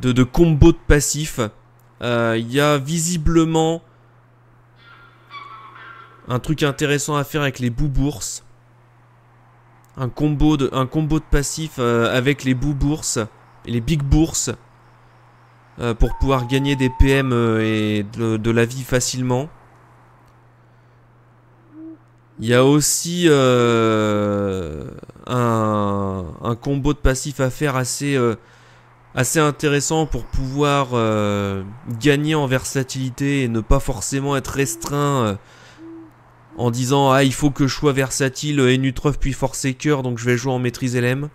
de, de combo de passif. Il y a visiblement un truc intéressant à faire avec les boubourses. Un combo de, un combo de passif euh, avec les boubourses. et les big bourses. Euh, pour pouvoir gagner des PM euh, et de, la vie facilement. Il y a aussi un, combo de passif à faire assez, assez intéressant pour pouvoir gagner en versatilité et ne pas forcément être restreint en disant ah il faut que je sois versatile et euh, Nutreuf puis cœur donc je vais jouer en maîtrise LM.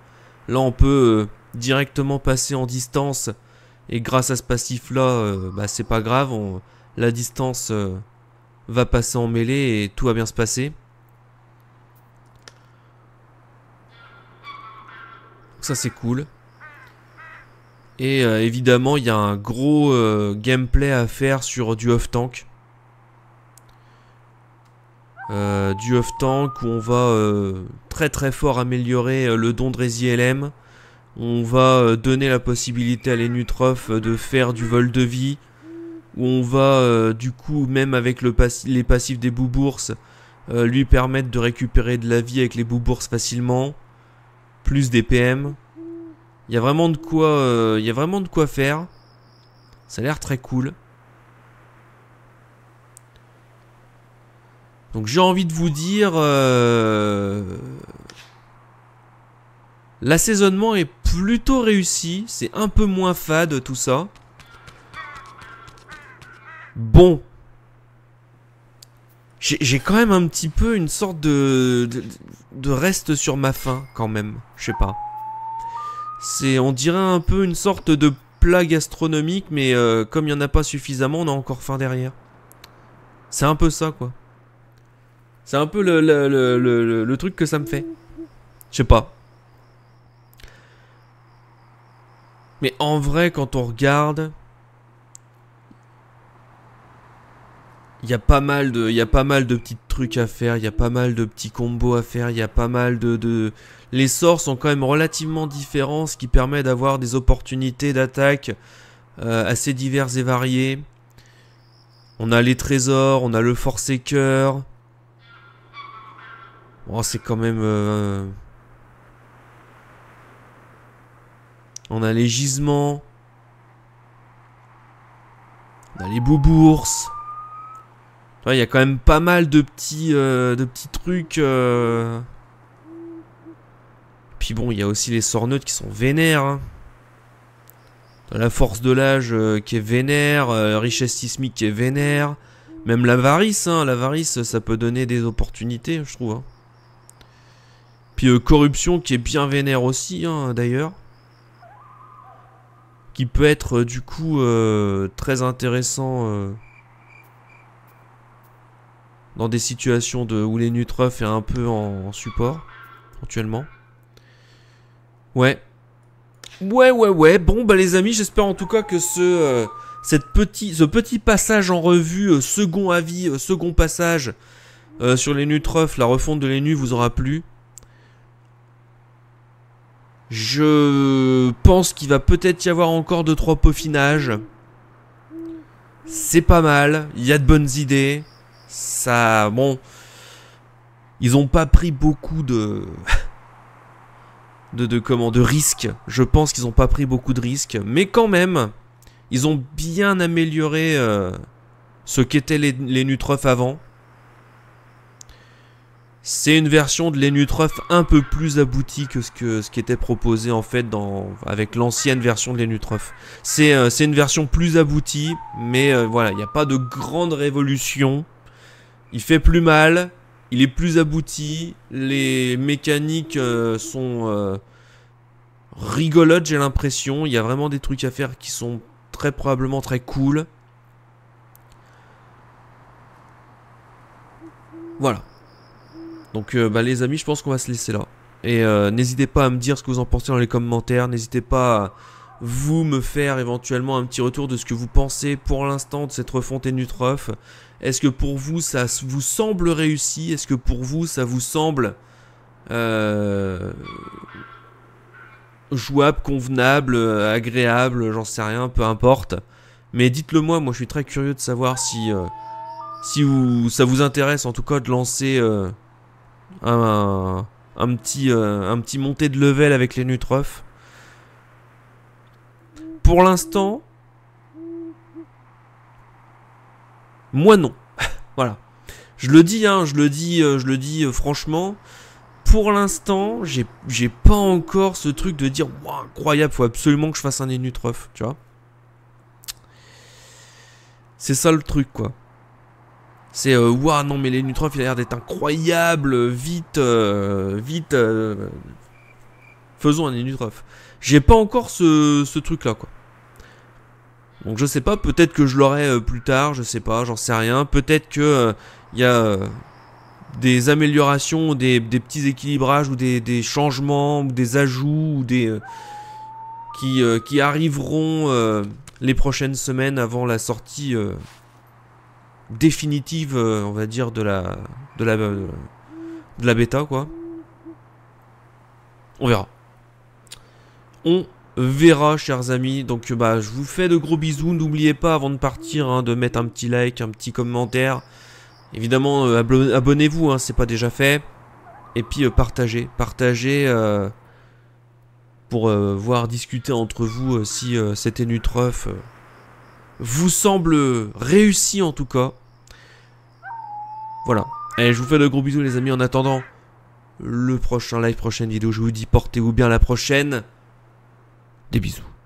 Là on peut euh, directement passer en distance et grâce à ce passif là euh, bah, c'est pas grave la distance va passer en mêlée et tout va bien se passer. ça c'est cool. Et évidemment il y a un gros gameplay à faire sur du off-tank. Euh, du off Tank où on va euh, très très fort améliorer euh, le don de Rési LM. On va donner la possibilité à les l'Enutroph de faire du vol de vie. Où on va du coup, même avec les passifs des boubourses, lui permettre de récupérer de la vie avec les boubourses facilement. Plus des PM. Il y a vraiment de quoi, il y a vraiment de quoi faire. Ça a l'air très cool. Donc j'ai envie de vous dire... Euh, l'assaisonnement est plutôt réussi. C'est un peu moins fade tout ça. Bon. J'ai quand même un petit peu une sorte de, de, reste sur ma faim quand même. Je sais pas. C'est, on dirait un peu une sorte de plat gastronomique, mais euh, comme il n'y en a pas suffisamment, on a encore faim derrière. C'est un peu ça quoi. C'est un peu le, truc que ça me fait. Je sais pas. Mais en vrai, quand on regarde, il y a pas mal de, il y a pas mal de petits trucs à faire, il y a pas mal de petits combos à faire, il y a pas mal de, de, les sorts sont quand même relativement différents, ce qui permet d'avoir des opportunités d'attaque euh, assez diverses et variées. On a les trésors, on a le forcé cœur, Oh c'est quand même... Euh, On a les gisements. On a les boubours. Il y a quand même pas mal de petits, euh, de petits trucs. Euh. Puis bon, il y a aussi les sorneutes qui sont vénères. Hein. La force de l'âge qui est vénère, richesse sismique qui est vénère. Même l'avarice, hein, l'avarice ça peut donner des opportunités, je trouve. Hein. Puis euh, corruption qui est bien vénère aussi, hein, d'ailleurs. Qui peut être euh, du coup euh, très intéressant dans des situations de, où les nutreuf est un peu en, support, éventuellement. Ouais. Ouais, ouais, ouais. Bon, bah les amis, j'espère en tout cas que ce, cette petit, petit passage en revue, second avis, second passage sur les nutreuf, la refonte de l'ENU vous aura plu. Je pense qu'il va peut-être y avoir encore 2-3 peaufinages. C'est pas mal, il y a de bonnes idées. Ça, bon, ils ont pas pris beaucoup de <laughs> de, de de risques. Je pense qu'ils ont pas pris beaucoup de risques, mais quand même, ils ont bien amélioré euh, ce qu'étaient les, les avant. C'est une version de l'Enutruff un peu plus aboutie que ce, que ce qui était proposé en fait dans, avec l'ancienne version de l'Enutruff. Euh, c'est une version plus aboutie, mais euh, voilà, il n'y a pas de grande révolution. Il fait plus mal, il est plus abouti, les mécaniques euh, sont rigolotes j'ai l'impression. Il y a vraiment des trucs à faire qui sont très probablement très cool. Voilà. Donc euh, bah, les amis, je pense qu'on va se laisser là. Et euh, n'hésitez pas à me dire ce que vous en pensez dans les commentaires. N'hésitez pas à vous me faire éventuellement un petit retour de ce que vous pensez pour l'instant de cette refonte Nutroph. Est-ce que pour vous ça vous semble réussi Est-ce que pour vous ça vous semble euh, jouable, convenable, agréable, j'en sais rien, peu importe. Mais dites-le moi, moi je suis très curieux de savoir si, si ça vous intéresse en tout cas de lancer... Euh, un, petit, euh, un petit montée de level avec les Nutrof. Pour l'instant, moi non. <laughs> voilà. Je le dis, hein, je le dis, euh, je le dis euh, franchement. Pour l'instant, j'ai pas encore ce truc de dire incroyable, faut absolument que je fasse un Inutrof, tu vois. C'est ça le truc, quoi. C'est waouh, non mais les Nutrophes il a l'air d'être incroyable, vite, euh, vite, euh. faisons un Nutrof J'ai pas encore ce, truc là quoi. Donc je sais pas, peut-être que je l'aurai euh, plus tard, je sais pas, j'en sais rien. Peut-être que il y a des améliorations, des, petits équilibrages ou des, changements ou des ajouts ou des qui, qui arriveront les prochaines semaines avant la sortie définitive, euh, on va dire, de la, de la, euh, de la bêta, quoi. On verra. On verra, chers amis. Donc, euh, bah, je vous fais de gros bisous. N'oubliez pas, avant de partir, hein, de mettre un petit like, un petit commentaire. Évidemment, abonnez-vous, hein, c'est pas déjà fait. Et puis, partagez. Partagez pour voir discuter entre vous si c'était Nutreuf vous semble réussi en tout cas. Voilà. Et je vous fais de gros bisous les amis en attendant le prochain live, prochaine vidéo. Je vous dis portez-vous bien la prochaine. Des bisous.